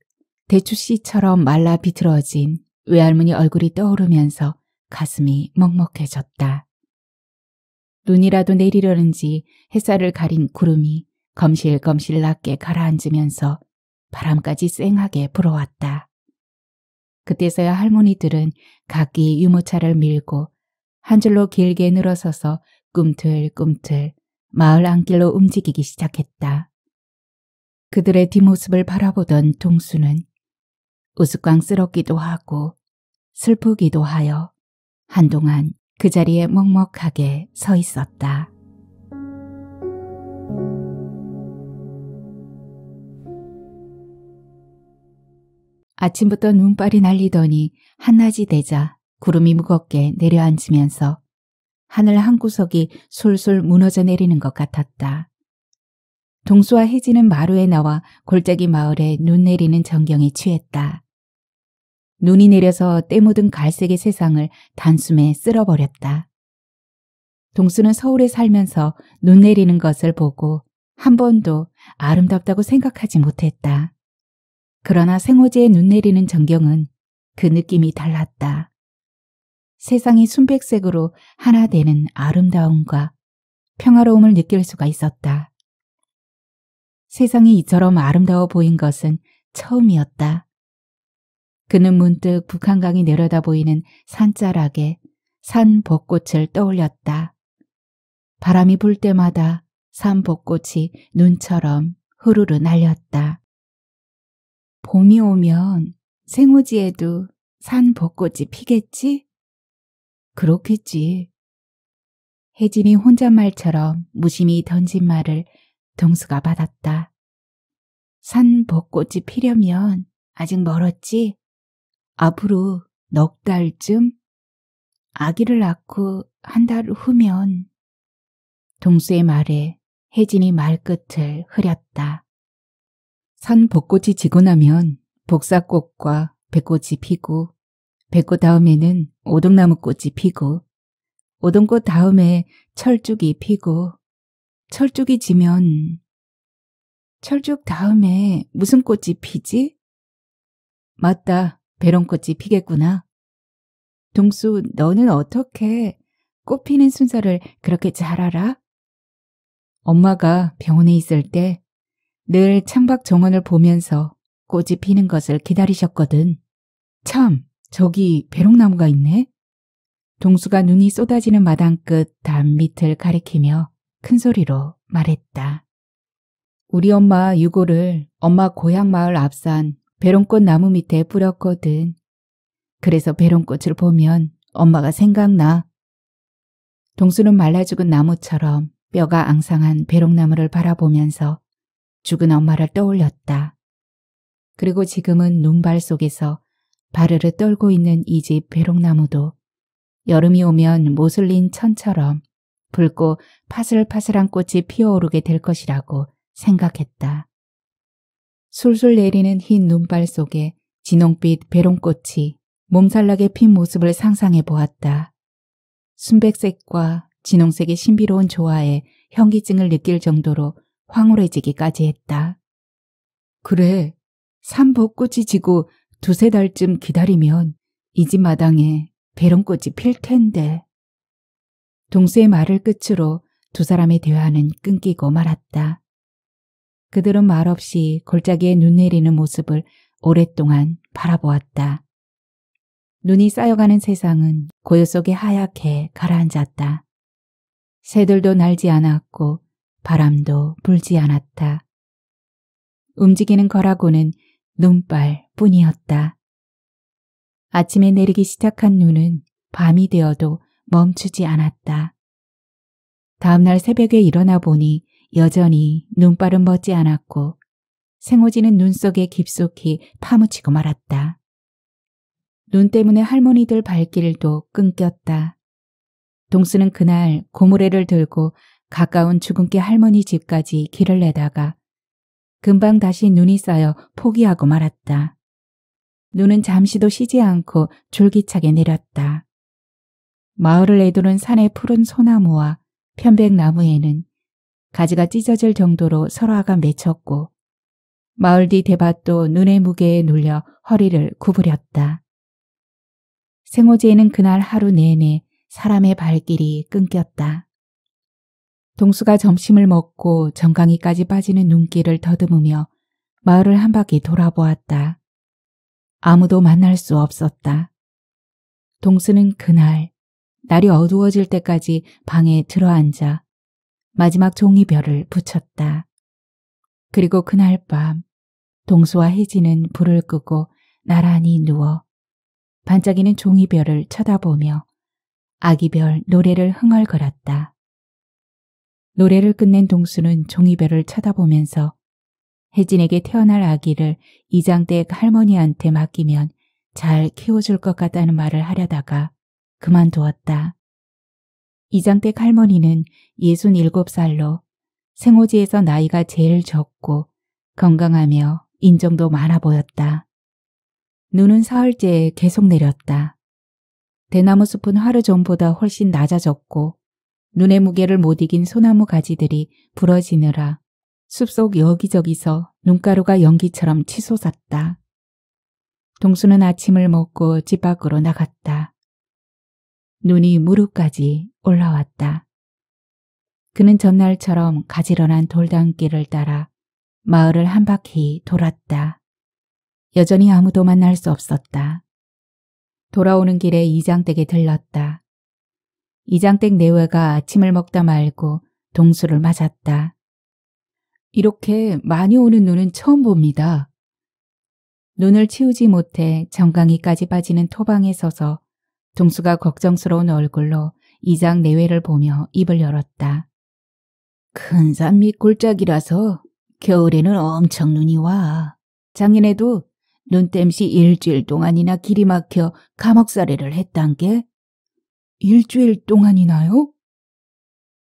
대추씨처럼 말라 비틀어진 외할머니 얼굴이 떠오르면서 가슴이 먹먹해졌다. 눈이라도 내리려는지 햇살을 가린 구름이 검실검실 낮게 가라앉으면서 바람까지 쌩하게 불어왔다. 그때서야 할머니들은 각기 유모차를 밀고 한 줄로 길게 늘어서서 꿈틀꿈틀 마을 안길로 움직이기 시작했다. 그들의 뒷모습을 바라보던 동수는 우스꽝스럽기도 하고 슬프기도 하여 한동안 그 자리에 먹먹하게 서 있었다. 아침부터 눈발이 날리더니 한낮이 되자 구름이 무겁게 내려앉으면서 하늘 한 구석이 솔솔 무너져 내리는 것 같았다. 동수와 혜진은 마루에 나와 골짜기 마을에 눈 내리는 전경에 취했다. 눈이 내려서 때 묻은 갈색의 세상을 단숨에 쓸어버렸다. 동수는 서울에 살면서 눈 내리는 것을 보고 한 번도 아름답다고 생각하지 못했다. 그러나 생호재의 눈 내리는 전경은 그 느낌이 달랐다. 세상이 순백색으로 하나 되는 아름다움과 평화로움을 느낄 수가 있었다. 세상이 이처럼 아름다워 보인 것은 처음이었다. 그는 문득 북한강이 내려다 보이는 산자락에 산 벚꽃을 떠올렸다. 바람이 불 때마다 산 벚꽃이 눈처럼 흐르르 날렸다. 봄이 오면 생우지에도 산 벚꽃이 피겠지? 그렇겠지. 혜진이 혼잣말처럼 무심히 던진 말을 동수가 받았다. 산 벚꽃이 피려면 아직 멀었지? 앞으로 넉 달쯤 아기를 낳고 한 달 후면 동수의 말에 혜진이 말끝을 흐렸다. 산 벚꽃이 지고 나면 복사꽃과 백꽃이 피고 백꽃 다음에는 오동나무꽃이 피고 오동꽃 다음에 철쭉이 피고 철쭉이 지면 철쭉 다음에 무슨 꽃이 피지? 맞다. 배롱꽃이 피겠구나. 동수, 너는 어떻게 꽃 피는 순서를 그렇게 잘 알아? 엄마가 병원에 있을 때 늘 창밖 정원을 보면서 꽃이 피는 것을 기다리셨거든. 참, 저기 배롱나무가 있네. 동수가 눈이 쏟아지는 마당 끝담 밑을 가리키며 큰 소리로 말했다. 우리 엄마 유고를 엄마 고향 마을 앞산 배롱꽃 나무 밑에 뿌렸거든. 그래서 배롱꽃을 보면 엄마가 생각나. 동수는 말라 죽은 나무처럼 뼈가 앙상한 배롱나무를 바라보면서 죽은 엄마를 떠올렸다. 그리고 지금은 눈발 속에서 바르르 떨고 있는 이 집 배롱나무도 여름이 오면 모슬린 천처럼 붉고 파슬파슬한 꽃이 피어오르게 될 것이라고 생각했다. 술술 내리는 흰 눈발 속에 진홍빛 배롱꽃이 몸살나게 핀 모습을 상상해 보았다. 순백색과 진홍색의 신비로운 조화에 현기증을 느낄 정도로 황홀해지기까지 했다. 그래, 산보 꽃이 지고 두세 달쯤 기다리면 이 집 마당에 배롱꽃이 필 텐데. 동수의 말을 끝으로 두 사람의 대화는 끊기고 말았다. 그들은 말없이 골짜기에 눈 내리는 모습을 오랫동안 바라보았다. 눈이 쌓여가는 세상은 고요 속에 하얗게 가라앉았다. 새들도 날지 않았고 바람도 불지 않았다. 움직이는 거라고는 눈발 뿐이었다. 아침에 내리기 시작한 눈은 밤이 되어도 멈추지 않았다. 다음날 새벽에 일어나 보니 여전히 눈발은 멎지 않았고 생오지는 눈 속에 깊숙이 파묻히고 말았다. 눈 때문에 할머니들 발길도 끊겼다. 동수는 그날 고무래를 들고 가까운 주근깨 할머니 집까지 길을 내다가 금방 다시 눈이 쌓여 포기하고 말았다. 눈은 잠시도 쉬지 않고 줄기차게 내렸다. 마을을 애도는 산의 푸른 소나무와 편백나무에는 가지가 찢어질 정도로 설화가 맺혔고 마을 뒤 대밭도 눈의 무게에 눌려 허리를 구부렸다. 생호재는 그날 하루 내내 사람의 발길이 끊겼다. 동수가 점심을 먹고 정강이까지 빠지는 눈길을 더듬으며 마을을 한 바퀴 돌아보았다. 아무도 만날 수 없었다. 동수는 그날 날이 어두워질 때까지 방에 들어앉아 마지막 종이별을 붙였다. 그리고 그날 밤 동수와 혜진은 불을 끄고 나란히 누워 반짝이는 종이별을 쳐다보며 아기별 노래를 흥얼거렸다. 노래를 끝낸 동수는 종이별을 쳐다보면서 혜진에게 태어날 아기를 이장댁 할머니한테 맡기면 잘 키워줄 것 같다는 말을 하려다가 그만두었다. 이장댁 할머니는 67살로 생오지에서 나이가 제일 적고 건강하며 인정도 많아 보였다. 눈은 사흘째 계속 내렸다. 대나무 숲은 하루 전보다 훨씬 낮아졌고 눈의 무게를 못 이긴 소나무 가지들이 부러지느라 숲속 여기저기서 눈가루가 연기처럼 치솟았다. 동수는 아침을 먹고 집 밖으로 나갔다. 눈이 무릎까지 올라왔다. 그는 전날처럼 가지런한 돌담길을 따라 마을을 한 바퀴 돌았다. 여전히 아무도 만날 수 없었다. 돌아오는 길에 이장댁에 들렀다. 이장댁 내외가 아침을 먹다 말고 동수를 맞았다. 이렇게 많이 오는 눈은 처음 봅니다. 눈을 치우지 못해 정강이까지 빠지는 토방에 서서 동수가 걱정스러운 얼굴로 이장 내외를 보며 입을 열었다. 큰 산 밑골짜기라서 겨울에는 엄청 눈이 와. 작년에도 눈땜시 일주일 동안이나 길이 막혀 감옥살이를 했단 게. 일주일 동안이나요?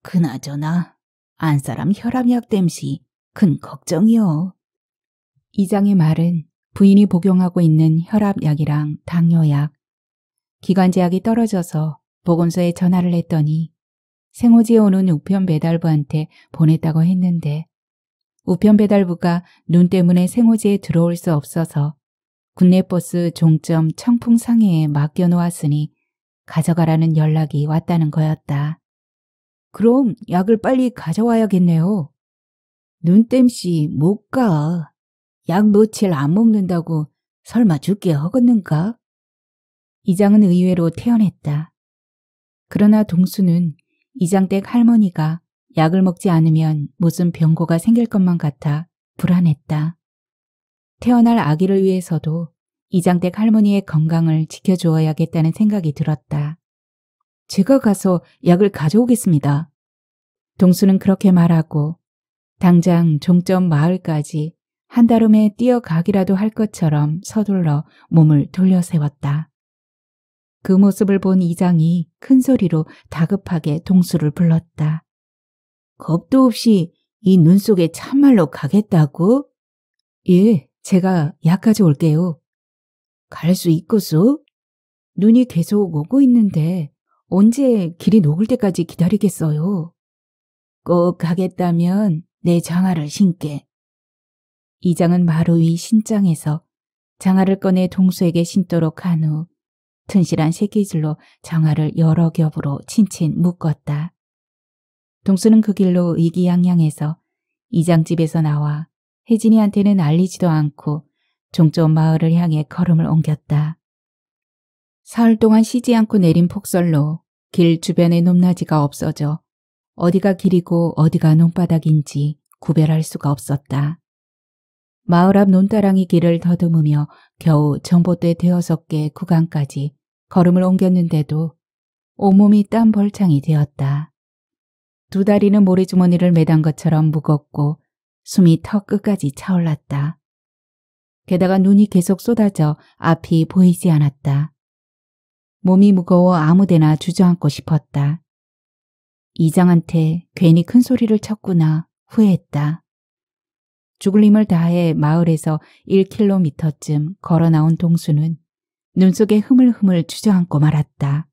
그나저나 안사람 혈압약 땜시 큰 걱정이요. 이장의 말은 부인이 복용하고 있는 혈압약이랑 당뇨약, 기관제약이 떨어져서 보건소에 전화를 했더니 생호지에 오는 우편 배달부한테 보냈다고 했는데 우편 배달부가 눈 때문에 생호지에 들어올 수 없어서 국내버스 종점 청풍상해에 맡겨놓았으니 가져가라는 연락이 왔다는 거였다. 그럼 약을 빨리 가져와야겠네요. 눈땜씨 못 가. 약 며칠 안 먹는다고 설마 죽게 허겄는가? 이장은 의외로 태연했다. 그러나 동수는 이장댁 할머니가 약을 먹지 않으면 무슨 병고가 생길 것만 같아 불안했다. 태어날 아기를 위해서도 이장댁 할머니의 건강을 지켜주어야겠다는 생각이 들었다. 제가 가서 약을 가져오겠습니다. 동수는 그렇게 말하고 당장 종점 마을까지 한달음에 뛰어가기라도 할 것처럼 서둘러 몸을 돌려 세웠다. 그 모습을 본 이장이 큰 소리로 다급하게 동수를 불렀다. 겁도 없이 이 눈 속에 참말로 가겠다고? 예, 제가 약까지 올게요. 갈 수 있겠소? 눈이 계속 오고 있는데 언제 길이 녹을 때까지 기다리겠어요? 꼭 가겠다면 내 장화를 신게. 이장은 마루 위 신장에서 장화를 꺼내 동수에게 신도록 한후 튼실한 새끼질로 정화를 여러 겹으로 친친 묶었다. 동수는 그 길로 의기양양해서 이장집에서 나와 혜진이한테는 알리지도 않고 종점 마을을 향해 걸음을 옮겼다. 사흘 동안 쉬지 않고 내린 폭설로 길 주변의 높낮이가 없어져 어디가 길이고 어디가 논바닥인지 구별할 수가 없었다. 마을 앞 논다랑이 길을 더듬으며 겨우 정보대 대여섯 개 구간까지 걸음을 옮겼는데도 온몸이 땀 벌창이 되었다. 두 다리는 모래주머니를 매단 것처럼 무겁고 숨이 턱 끝까지 차올랐다. 게다가 눈이 계속 쏟아져 앞이 보이지 않았다. 몸이 무거워 아무데나 주저앉고 싶었다. 이장한테 괜히 큰 소리를 쳤구나 후회했다. 죽을 힘을 다해 마을에서 1km쯤 걸어 나온 동수는 눈 속에 흐물흐물 주저앉고 말았다.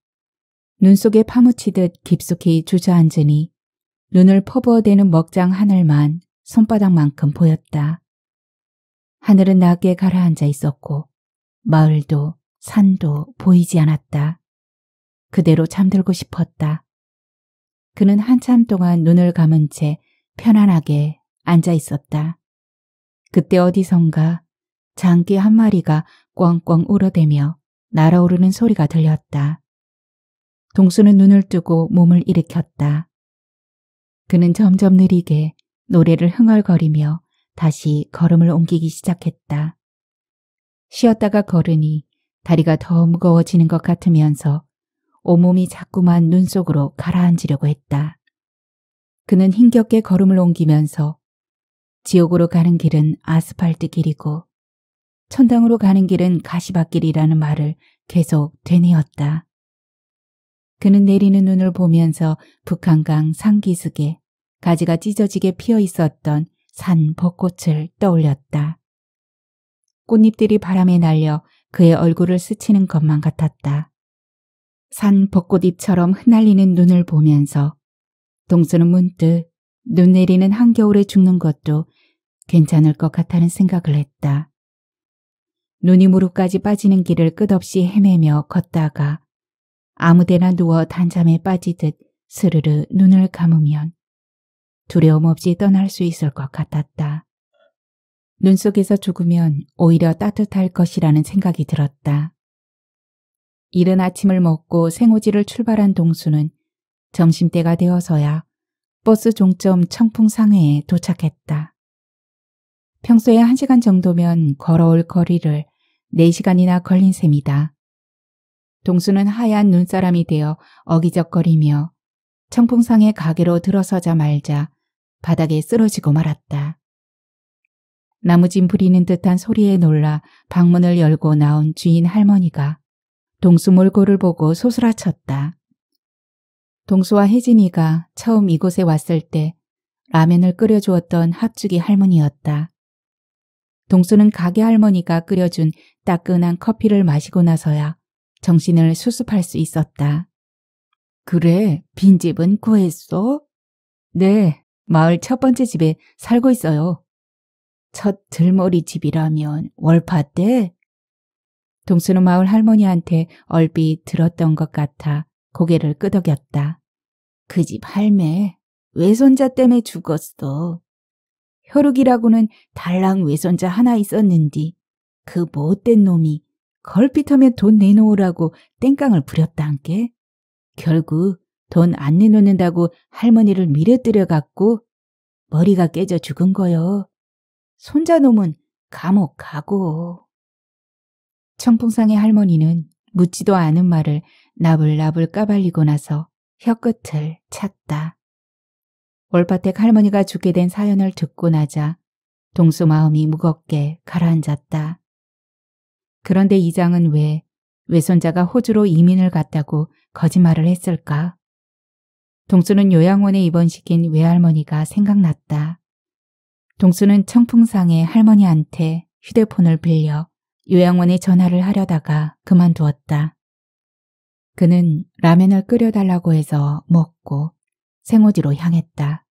눈 속에 파묻히듯 깊숙이 주저앉으니 눈을 퍼부어대는 먹장 하늘만 손바닥만큼 보였다. 하늘은 낮게 가라앉아 있었고 마을도 산도 보이지 않았다. 그대로 잠들고 싶었다. 그는 한참 동안 눈을 감은 채 편안하게 앉아 있었다. 그때 어디선가 장기 한 마리가 꽝꽝 울어대며 날아오르는 소리가 들렸다. 동수는 눈을 뜨고 몸을 일으켰다. 그는 점점 느리게 노래를 흥얼거리며 다시 걸음을 옮기기 시작했다. 쉬었다가 걸으니 다리가 더 무거워지는 것 같으면서 온몸이 자꾸만 눈 속으로 가라앉으려고 했다. 그는 힘겹게 걸음을 옮기면서 지옥으로 가는 길은 아스팔트 길이고 천당으로 가는 길은 가시밭길이라는 말을 계속 되뇌었다. 그는 내리는 눈을 보면서 북한강 상기슭에 가지가 찢어지게 피어 있었던 산 벚꽃을 떠올렸다. 꽃잎들이 바람에 날려 그의 얼굴을 스치는 것만 같았다. 산 벚꽃잎처럼 흩날리는 눈을 보면서 동수는 문득 눈 내리는 한겨울에 죽는 것도 괜찮을 것 같다는 생각을 했다. 눈이 무릎까지 빠지는 길을 끝없이 헤매며 걷다가 아무데나 누워 단잠에 빠지듯 스르르 눈을 감으면 두려움 없이 떠날 수 있을 것 같았다. 눈 속에서 죽으면 오히려 따뜻할 것이라는 생각이 들었다. 이른 아침을 먹고 생오지를 출발한 동수는 점심때가 되어서야 버스 종점 청풍상해에 도착했다. 평소에 한시간 정도면 걸어올 거리를 4시간이나 걸린 셈이다. 동수는 하얀 눈사람이 되어 어기적거리며 청풍상의 가게로 들어서자 말자 바닥에 쓰러지고 말았다. 나무진 부리는 듯한 소리에 놀라 방문을 열고 나온 주인 할머니가 동수 몰골을 보고 소스라쳤다. 동수와 혜진이가 처음 이곳에 왔을 때 라면을 끓여주었던 합죽이 할머니였다. 동수는 가게 할머니가 끓여준 따끈한 커피를 마시고 나서야 정신을 수습할 수 있었다. 그래, 빈집은 구했어? 네, 마을 첫 번째 집에 살고 있어요. 첫 들머리 집이라면 월파 때? 동수는 마을 할머니한테 얼비 들었던 것 같아 고개를 끄덕였다. 그 집 할매, 외손자 때문에 죽었어. 혈욱이라고는 달랑 외손자 하나 있었는디 그 못된 놈이 걸핏하면 돈 내놓으라고 땡깡을 부렸다한께 결국 돈 안 내놓는다고 할머니를 밀어뜨려 갖고 머리가 깨져 죽은 거요. 손자놈은 감옥 가고. 청풍상의 할머니는 묻지도 않은 말을 나불나불 까발리고 나서 혀끝을 찼다. 월파택 할머니가 죽게 된 사연을 듣고 나자 동수 마음이 무겁게 가라앉았다. 그런데 이장은 왜 외손자가 호주로 이민을 갔다고 거짓말을 했을까? 동수는 요양원에 입원시킨 외할머니가 생각났다. 동수는 청풍상의 할머니한테 휴대폰을 빌려 요양원에 전화를 하려다가 그만두었다. 그는 라면을 끓여달라고 해서 먹고 생오지로 향했다.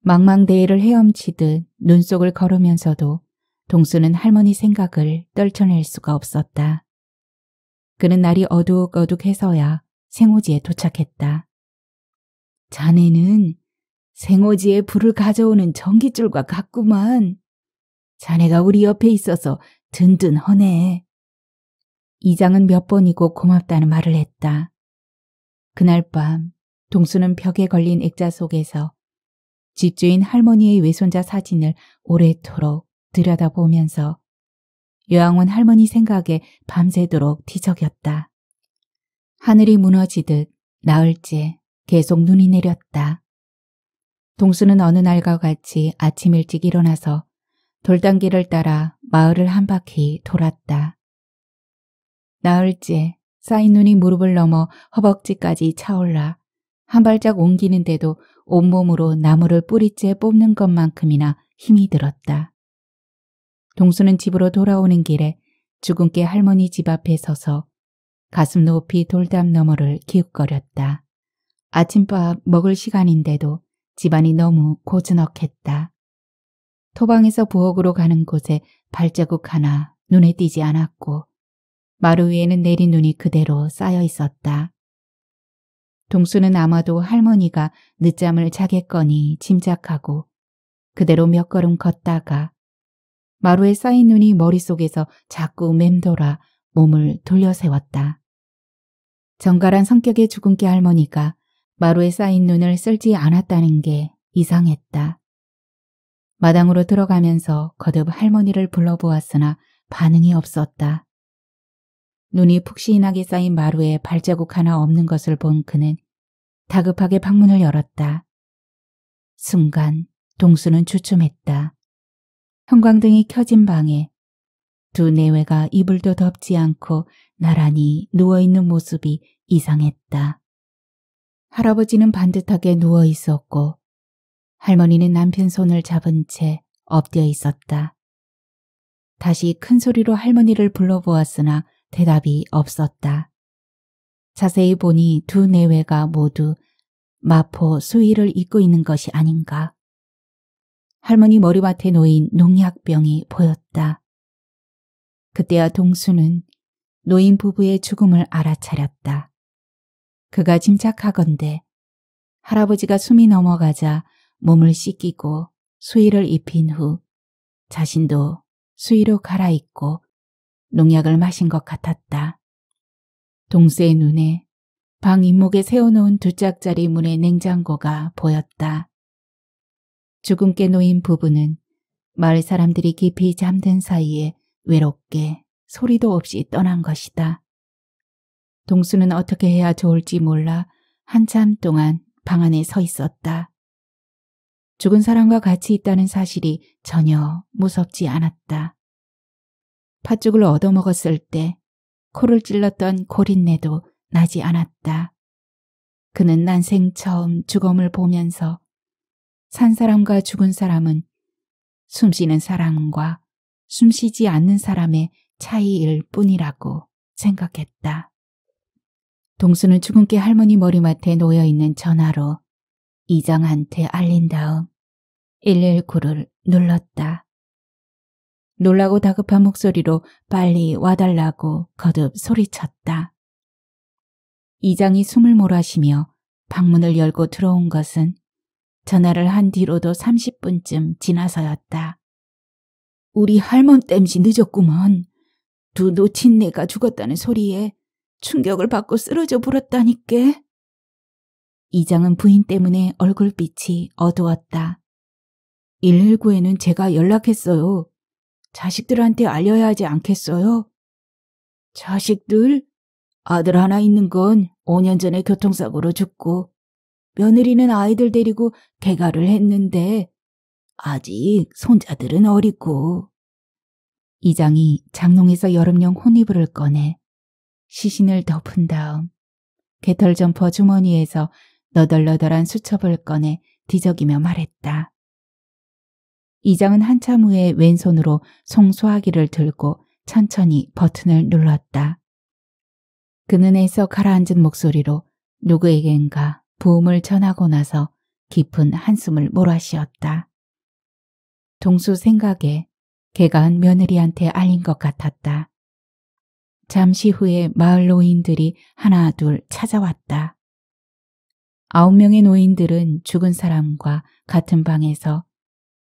망망대해를 헤엄치듯 눈속을 걸으면서도 동수는 할머니 생각을 떨쳐낼 수가 없었다. 그는 날이 어둑어둑해서야 생오지에 도착했다. 자네는 생오지에 불을 가져오는 전기줄과 같구만. 자네가 우리 옆에 있어서 든든허네. 이장은 몇 번이고 고맙다는 말을 했다. 그날 밤 동수는 벽에 걸린 액자 속에서 집주인 할머니의 외손자 사진을 오래도록 들여다보면서 요양원 할머니 생각에 밤새도록 뒤적였다. 하늘이 무너지듯 나흘째 계속 눈이 내렸다. 동수는 어느 날과 같이 아침 일찍 일어나서 돌단길을 따라 마을을 한 바퀴 돌았다. 나흘째 쌓인 눈이 무릎을 넘어 허벅지까지 차올라 한 발짝 옮기는데도 온몸으로 나무를 뿌리째 뽑는 것만큼이나 힘이 들었다. 동수는 집으로 돌아오는 길에 주근깨 할머니 집 앞에 서서 가슴 높이 돌담 너머를 기웃거렸다. 아침밥 먹을 시간인데도 집안이 너무 고즈넉했다. 토방에서 부엌으로 가는 곳에 발자국 하나 눈에 띄지 않았고 마루 위에는 내린 눈이 그대로 쌓여 있었다. 동수는 아마도 할머니가 늦잠을 자겠거니 짐작하고 그대로 몇 걸음 걷다가 마루에 쌓인 눈이 머릿속에서 자꾸 맴돌아 몸을 돌려세웠다. 정갈한 성격의 주근깨 할머니가 마루에 쌓인 눈을 쓸지 않았다는 게 이상했다. 마당으로 들어가면서 거듭 할머니를 불러보았으나 반응이 없었다. 눈이 푹신하게 쌓인 마루에 발자국 하나 없는 것을 본 그는 다급하게 방문을 열었다. 순간 동수는 주춤했다. 형광등이 켜진 방에 두 내외가 이불도 덮지 않고 나란히 누워있는 모습이 이상했다. 할아버지는 반듯하게 누워있었고 할머니는 남편 손을 잡은 채 엎드려 있었다. 다시 큰 소리로 할머니를 불러보았으나 대답이 없었다. 자세히 보니 두 내외가 모두 마포 수위를잇고 있는 것이 아닌가. 할머니 머리맡에 놓인 농약병이 보였다. 그때야 동수는 노인 부부의 죽음을 알아차렸다. 그가 짐작하건대 할아버지가 숨이 넘어가자 몸을 씻기고 수위를 입힌 후 자신도 수위로 갈아입고 농약을 마신 것 같았다. 동수의 눈에 방 잇목에 세워놓은 두 짝짜리 문의 냉장고가 보였다. 주근깨 놓인 부부는 마을 사람들이 깊이 잠든 사이에 외롭게 소리도 없이 떠난 것이다. 동수는 어떻게 해야 좋을지 몰라 한참 동안 방 안에 서 있었다. 죽은 사람과 같이 있다는 사실이 전혀 무섭지 않았다. 팥죽을 얻어먹었을 때 코를 찔렀던 고린내도 나지 않았다. 그는 난생 처음 죽음을 보면서 산 사람과 죽은 사람은 숨쉬는 사람과 숨쉬지 않는 사람의 차이일 뿐이라고 생각했다. 동수는 주근깨 할머니 머리맡에 놓여있는 전화로 이장한테 알린 다음 119를 눌렀다. 놀라고 다급한 목소리로 빨리 와달라고 거듭 소리쳤다. 이장이 숨을 몰아쉬며 방문을 열고 들어온 것은 전화를 한 뒤로도 30분쯤 지나서였다. 우리 할멈 땜시 늦었구먼. 두놓친내가 죽었다는 소리에 충격을 받고 쓰러져 불었다니께. 이장은 부인 때문에 얼굴빛이 어두웠다. 119에는 제가 연락했어요. 자식들한테 알려야 하지 않겠어요? 자식들? 아들 하나 있는 건 5년 전에 교통사고로 죽고 며느리는 아이들 데리고 개가를 했는데 아직 손자들은 어리고. 이장이 장롱에서 여름용 혼이불을 꺼내 시신을 덮은 다음 개털 점퍼 주머니에서 너덜너덜한 수첩을 꺼내 뒤적이며 말했다. 이장은 한참 후에 왼손으로 송소하기를 들고 천천히 버튼을 눌렀다. 그눈에서 가라앉은 목소리로 누구에겐가 부음을 전하고 나서 깊은 한숨을 몰아쉬었다. 동수 생각에 개가은 며느리한테 알린 것 같았다. 잠시 후에 마을 노인들이 하나 둘 찾아왔다. 아홉 명의 노인들은 죽은 사람과 같은 방에서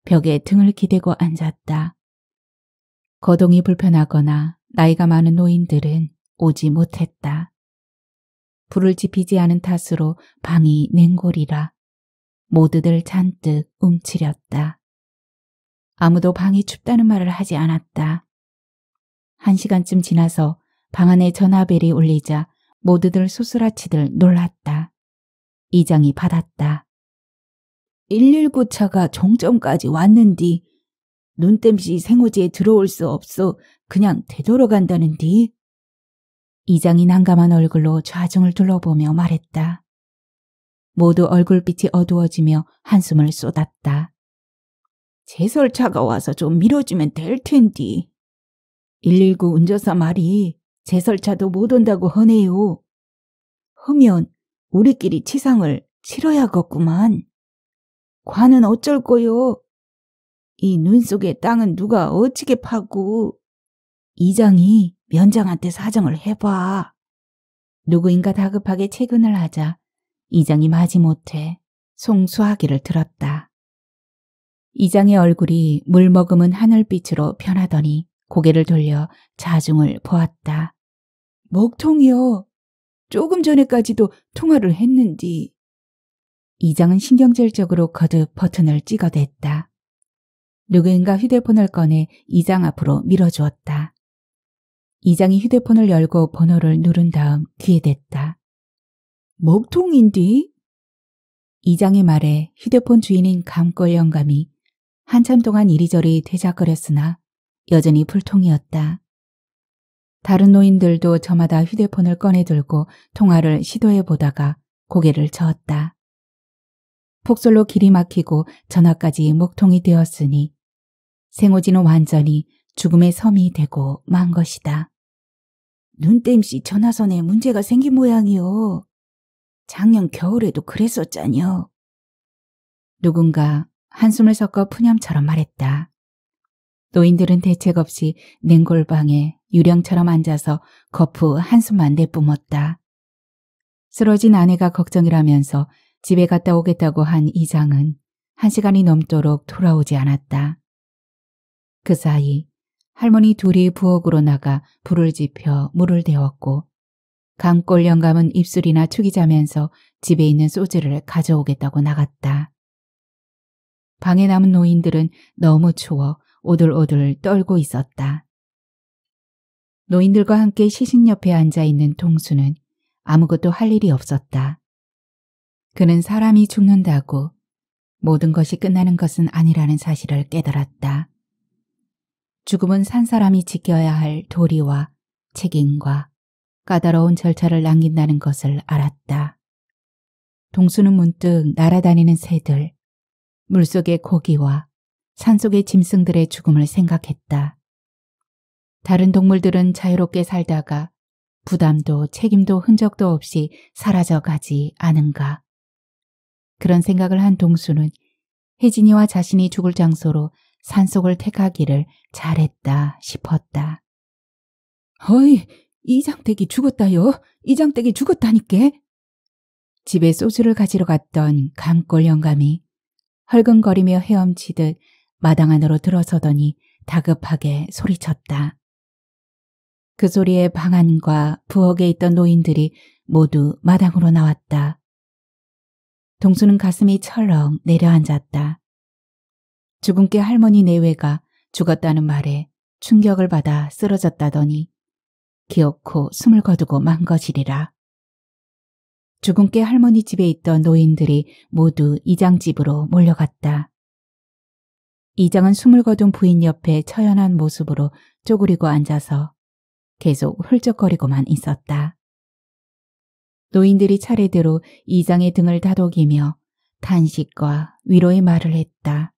벽에 등을 기대고 앉았다. 거동이 불편하거나 나이가 많은 노인들은 오지 못했다. 불을 지피지 않은 탓으로 방이 냉골이라 모두들 잔뜩 움츠렸다. 아무도 방이 춥다는 말을 하지 않았다. 한 시간쯤 지나서 방 안에 전화벨이 울리자 모두들 소스라치들 놀랐다. 이장이 받았다. 119 차가 정점까지 왔는디 눈땜시 생오지에 들어올 수 없어 그냥 되돌아간다는디. 이장이 난감한 얼굴로 좌중을 둘러보며 말했다. 모두 얼굴빛이 어두워지며 한숨을 쏟았다. 제설차가 와서 좀 밀어주면 될 텐디. 119 운전사 말이 제설차도 못 온다고 허네요. 허면 우리끼리 치상을 치러야겠구만. 관은 어쩔 거요? 이 눈 속에 땅은 누가 어찌게 파고. 이장이 면장한테 사정을 해봐. 누구인가 다급하게 채근을 하자 이장이 마지못해 송수하기를 들었다. 이장의 얼굴이 물 머금은 하늘빛으로 변하더니 고개를 돌려 자중을 보았다. 먹통이요. 조금 전에까지도 통화를 했는디 이장은 신경질적으로 거듭 버튼을 찍어댔다. 누구가 휴대폰을 꺼내 이장 앞으로 밀어주었다. 이장이 휴대폰을 열고 번호를 누른 다음 귀에 댔다. 먹통인디? 이장의 말에 휴대폰 주인인 감골 영감이 한참 동안 이리저리 되작거렸으나 여전히 불통이었다. 다른 노인들도 저마다 휴대폰을 꺼내들고 통화를 시도해보다가 고개를 저었다. 폭설로 길이 막히고 전화까지 목통이 되었으니 생오지는 완전히 죽음의 섬이 되고 만 것이다. 눈땜시 전화선에 문제가 생긴 모양이요. 작년 겨울에도 그랬었잖여. 누군가 한숨을 섞어 푸념처럼 말했다. 노인들은 대책 없이 냉골방에 유령처럼 앉아서 거푸 한숨만 내뿜었다. 쓰러진 아내가 걱정이라면서 집에 갔다 오겠다고 한 이장은 한 시간이 넘도록 돌아오지 않았다. 그 사이 할머니 둘이 부엌으로 나가 불을 지펴 물을 데웠고 강골 영감은 입술이나 축이자면서 집에 있는 소주를 가져오겠다고 나갔다. 방에 남은 노인들은 너무 추워 오들오들 떨고 있었다. 노인들과 함께 시신 옆에 앉아있는 동수는 아무것도 할 일이 없었다. 그는 사람이 죽는다고 모든 것이 끝나는 것은 아니라는 사실을 깨달았다. 죽음은 산 사람이 지켜야 할 도리와 책임과 까다로운 절차를 남긴다는 것을 알았다. 동수는 문득 날아다니는 새들, 물속의 고기와 산속의 짐승들의 죽음을 생각했다. 다른 동물들은 자유롭게 살다가 부담도 책임도 흔적도 없이 사라져가지 않은가. 그런 생각을 한 동수는 혜진이와 자신이 죽을 장소로 산속을 택하기를 잘했다 싶었다. 어이, 이장댁이 죽었다요. 이장댁이 죽었다니까. 집에 소주를 가지러 갔던 강골 영감이 헐근거리며 헤엄치듯 마당 안으로 들어서더니 다급하게 소리쳤다. 그 소리에 방 안과 부엌에 있던 노인들이 모두 마당으로 나왔다. 동수는 가슴이 철렁 내려앉았다. 주근깨 할머니 내외가 죽었다는 말에 충격을 받아 쓰러졌다더니 기어코 숨을 거두고 만것이리라 주근깨 할머니 집에 있던 노인들이 모두 이장집으로 몰려갔다. 이장은 숨을 거둔 부인 옆에 처연한 모습으로 쪼그리고 앉아서 계속 훌쩍거리고만 있었다. 노인들이 차례대로 이장의 등을 다독이며 탄식과 위로의 말을 했다.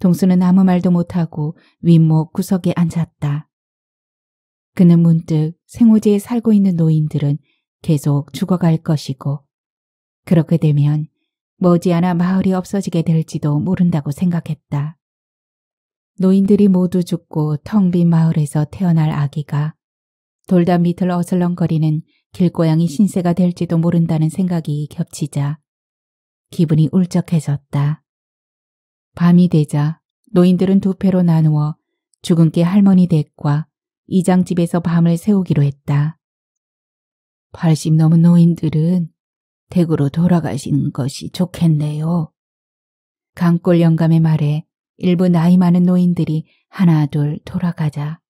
동수는 아무 말도 못하고 윗목 구석에 앉았다. 그는 문득 생오제에 살고 있는 노인들은 계속 죽어갈 것이고 그렇게 되면 머지않아 마을이 없어지게 될지도 모른다고 생각했다. 노인들이 모두 죽고 텅 빈 마을에서 태어날 아기가 돌담 밑을 어슬렁거리는 길고양이 신세가 될지도 모른다는 생각이 겹치자 기분이 울적해졌다. 밤이 되자 노인들은 두 패로 나누어 주근깨 할머니 댁과 이장집에서 밤을 세우기로 했다. 80 넘은 노인들은 댁으로 돌아가시는 것이 좋겠네요. 강골 영감의 말에 일부 나이 많은 노인들이 하나 둘 돌아가자.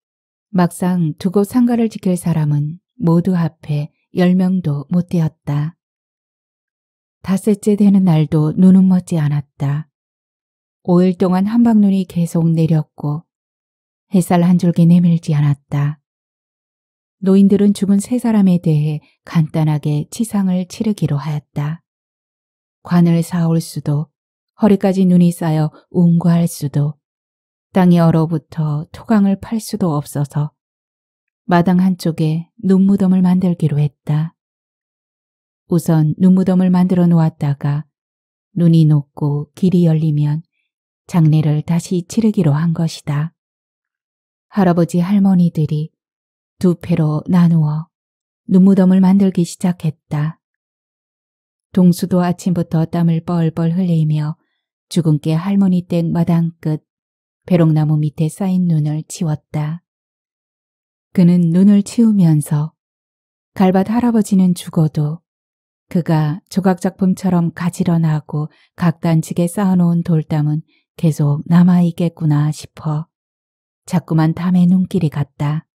막상 두고 상가를 지킬 사람은 모두 앞에 열명도못 되었다. 다새째 되는 날도 눈은 멎지 않았다. 5일 동안 한방눈이 계속 내렸고 햇살 한 줄기 내밀지 않았다. 노인들은 죽은 세 사람에 대해 간단하게 치상을 치르기로 하였다. 관을 사올 수도, 허리까지 눈이 쌓여 운과할 수도, 땅이 얼어붙어 토강을 팔 수도 없어서 마당 한쪽에 눈무덤을 만들기로 했다. 우선 눈무덤을 만들어 놓았다가 눈이 녹고 길이 열리면 장례를 다시 치르기로 한 것이다. 할아버지 할머니들이 두 패로 나누어 눈무덤을 만들기 시작했다. 동수도 아침부터 땀을 뻘뻘 흘리며 주근깨 할머니 댁 마당 끝 배롱나무 밑에 쌓인 눈을 치웠다. 그는 눈을 치우면서 갈밭 할아버지는 죽어도 그가 조각작품처럼 가지런하고 각단직에 쌓아놓은 돌담은 계속 남아있겠구나 싶어 자꾸만 담에 눈길이 갔다.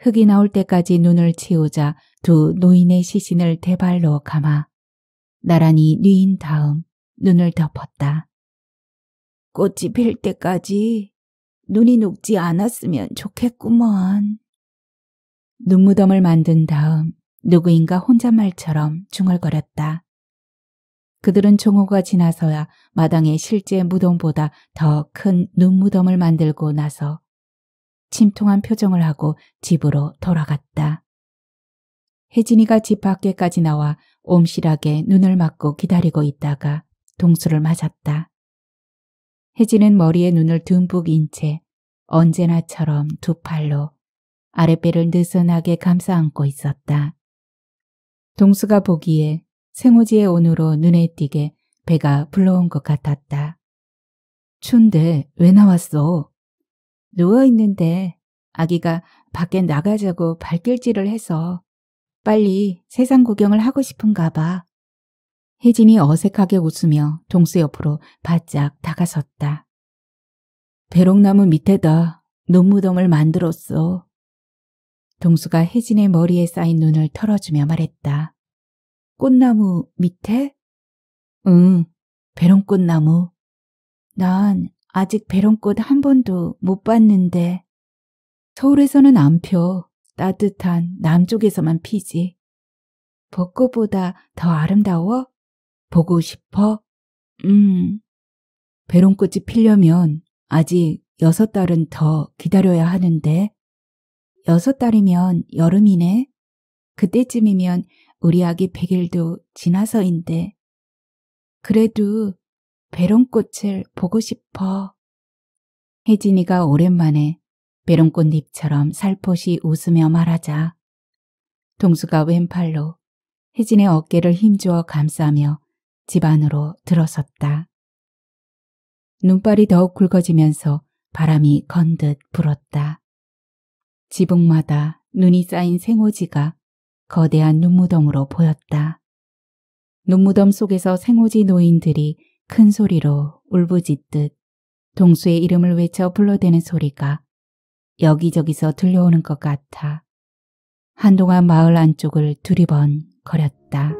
흙이 나올 때까지 눈을 치우자 두 노인의 시신을 대발로 감아 나란히 뉘인 다음 눈을 덮었다. 꽃이 필 때까지 눈이 녹지 않았으면 좋겠구먼. 눈무덤을 만든 다음 누구인가 혼잣말처럼 중얼거렸다. 그들은 종호가 지나서야 마당의 실제 무덤보다 더 큰 눈무덤을 만들고 나서 침통한 표정을 하고 집으로 돌아갔다. 혜진이가 집 밖에까지 나와 옴실하게 눈을 맞고 기다리고 있다가 동수를 맞았다. 혜진은 머리에 눈을 듬뿍 인채 언제나처럼 두 팔로 아랫배를 느슨하게 감싸안고 있었다. 동수가 보기에 생우지의 온으로 눈에 띄게 배가 불러온 것 같았다. 춘데 왜 나왔어? 누워있는데 아기가 밖에 나가자고 발길질을 해서 빨리 세상 구경을 하고 싶은가 봐. 혜진이 어색하게 웃으며 동수 옆으로 바짝 다가섰다. 배롱나무 밑에다 눈무덤을 만들었어. 동수가 혜진의 머리에 쌓인 눈을 털어주며 말했다. 꽃나무 밑에? 응, 배롱꽃나무. 난 아직 배롱꽃 한 번도 못 봤는데. 서울에서는 안 펴. 따뜻한 남쪽에서만 피지. 벚꽃보다 더 아름다워? 보고 싶어? 음. 배롱꽃이 피려면 아직 여섯 달은 더 기다려야 하는데. 여섯 달이면 여름이네. 그때쯤이면 우리 아기 100일도 지나서인데. 그래도 배롱꽃을 보고 싶어. 혜진이가 오랜만에 배롱꽃잎처럼 살포시 웃으며 말하자. 동수가 왼팔로 혜진의 어깨를 힘주어 감싸며 집 안으로 들어섰다. 눈발이 더욱 굵어지면서 바람이 건듯 불었다. 지붕마다 눈이 쌓인 생오지가 거대한 눈무덤으로 보였다. 눈무덤 속에서 생오지 노인들이 큰 소리로 울부짖듯 동수의 이름을 외쳐 불러대는 소리가 여기저기서 들려오는 것 같아 한동안 마을 안쪽을 두리번 거렸다.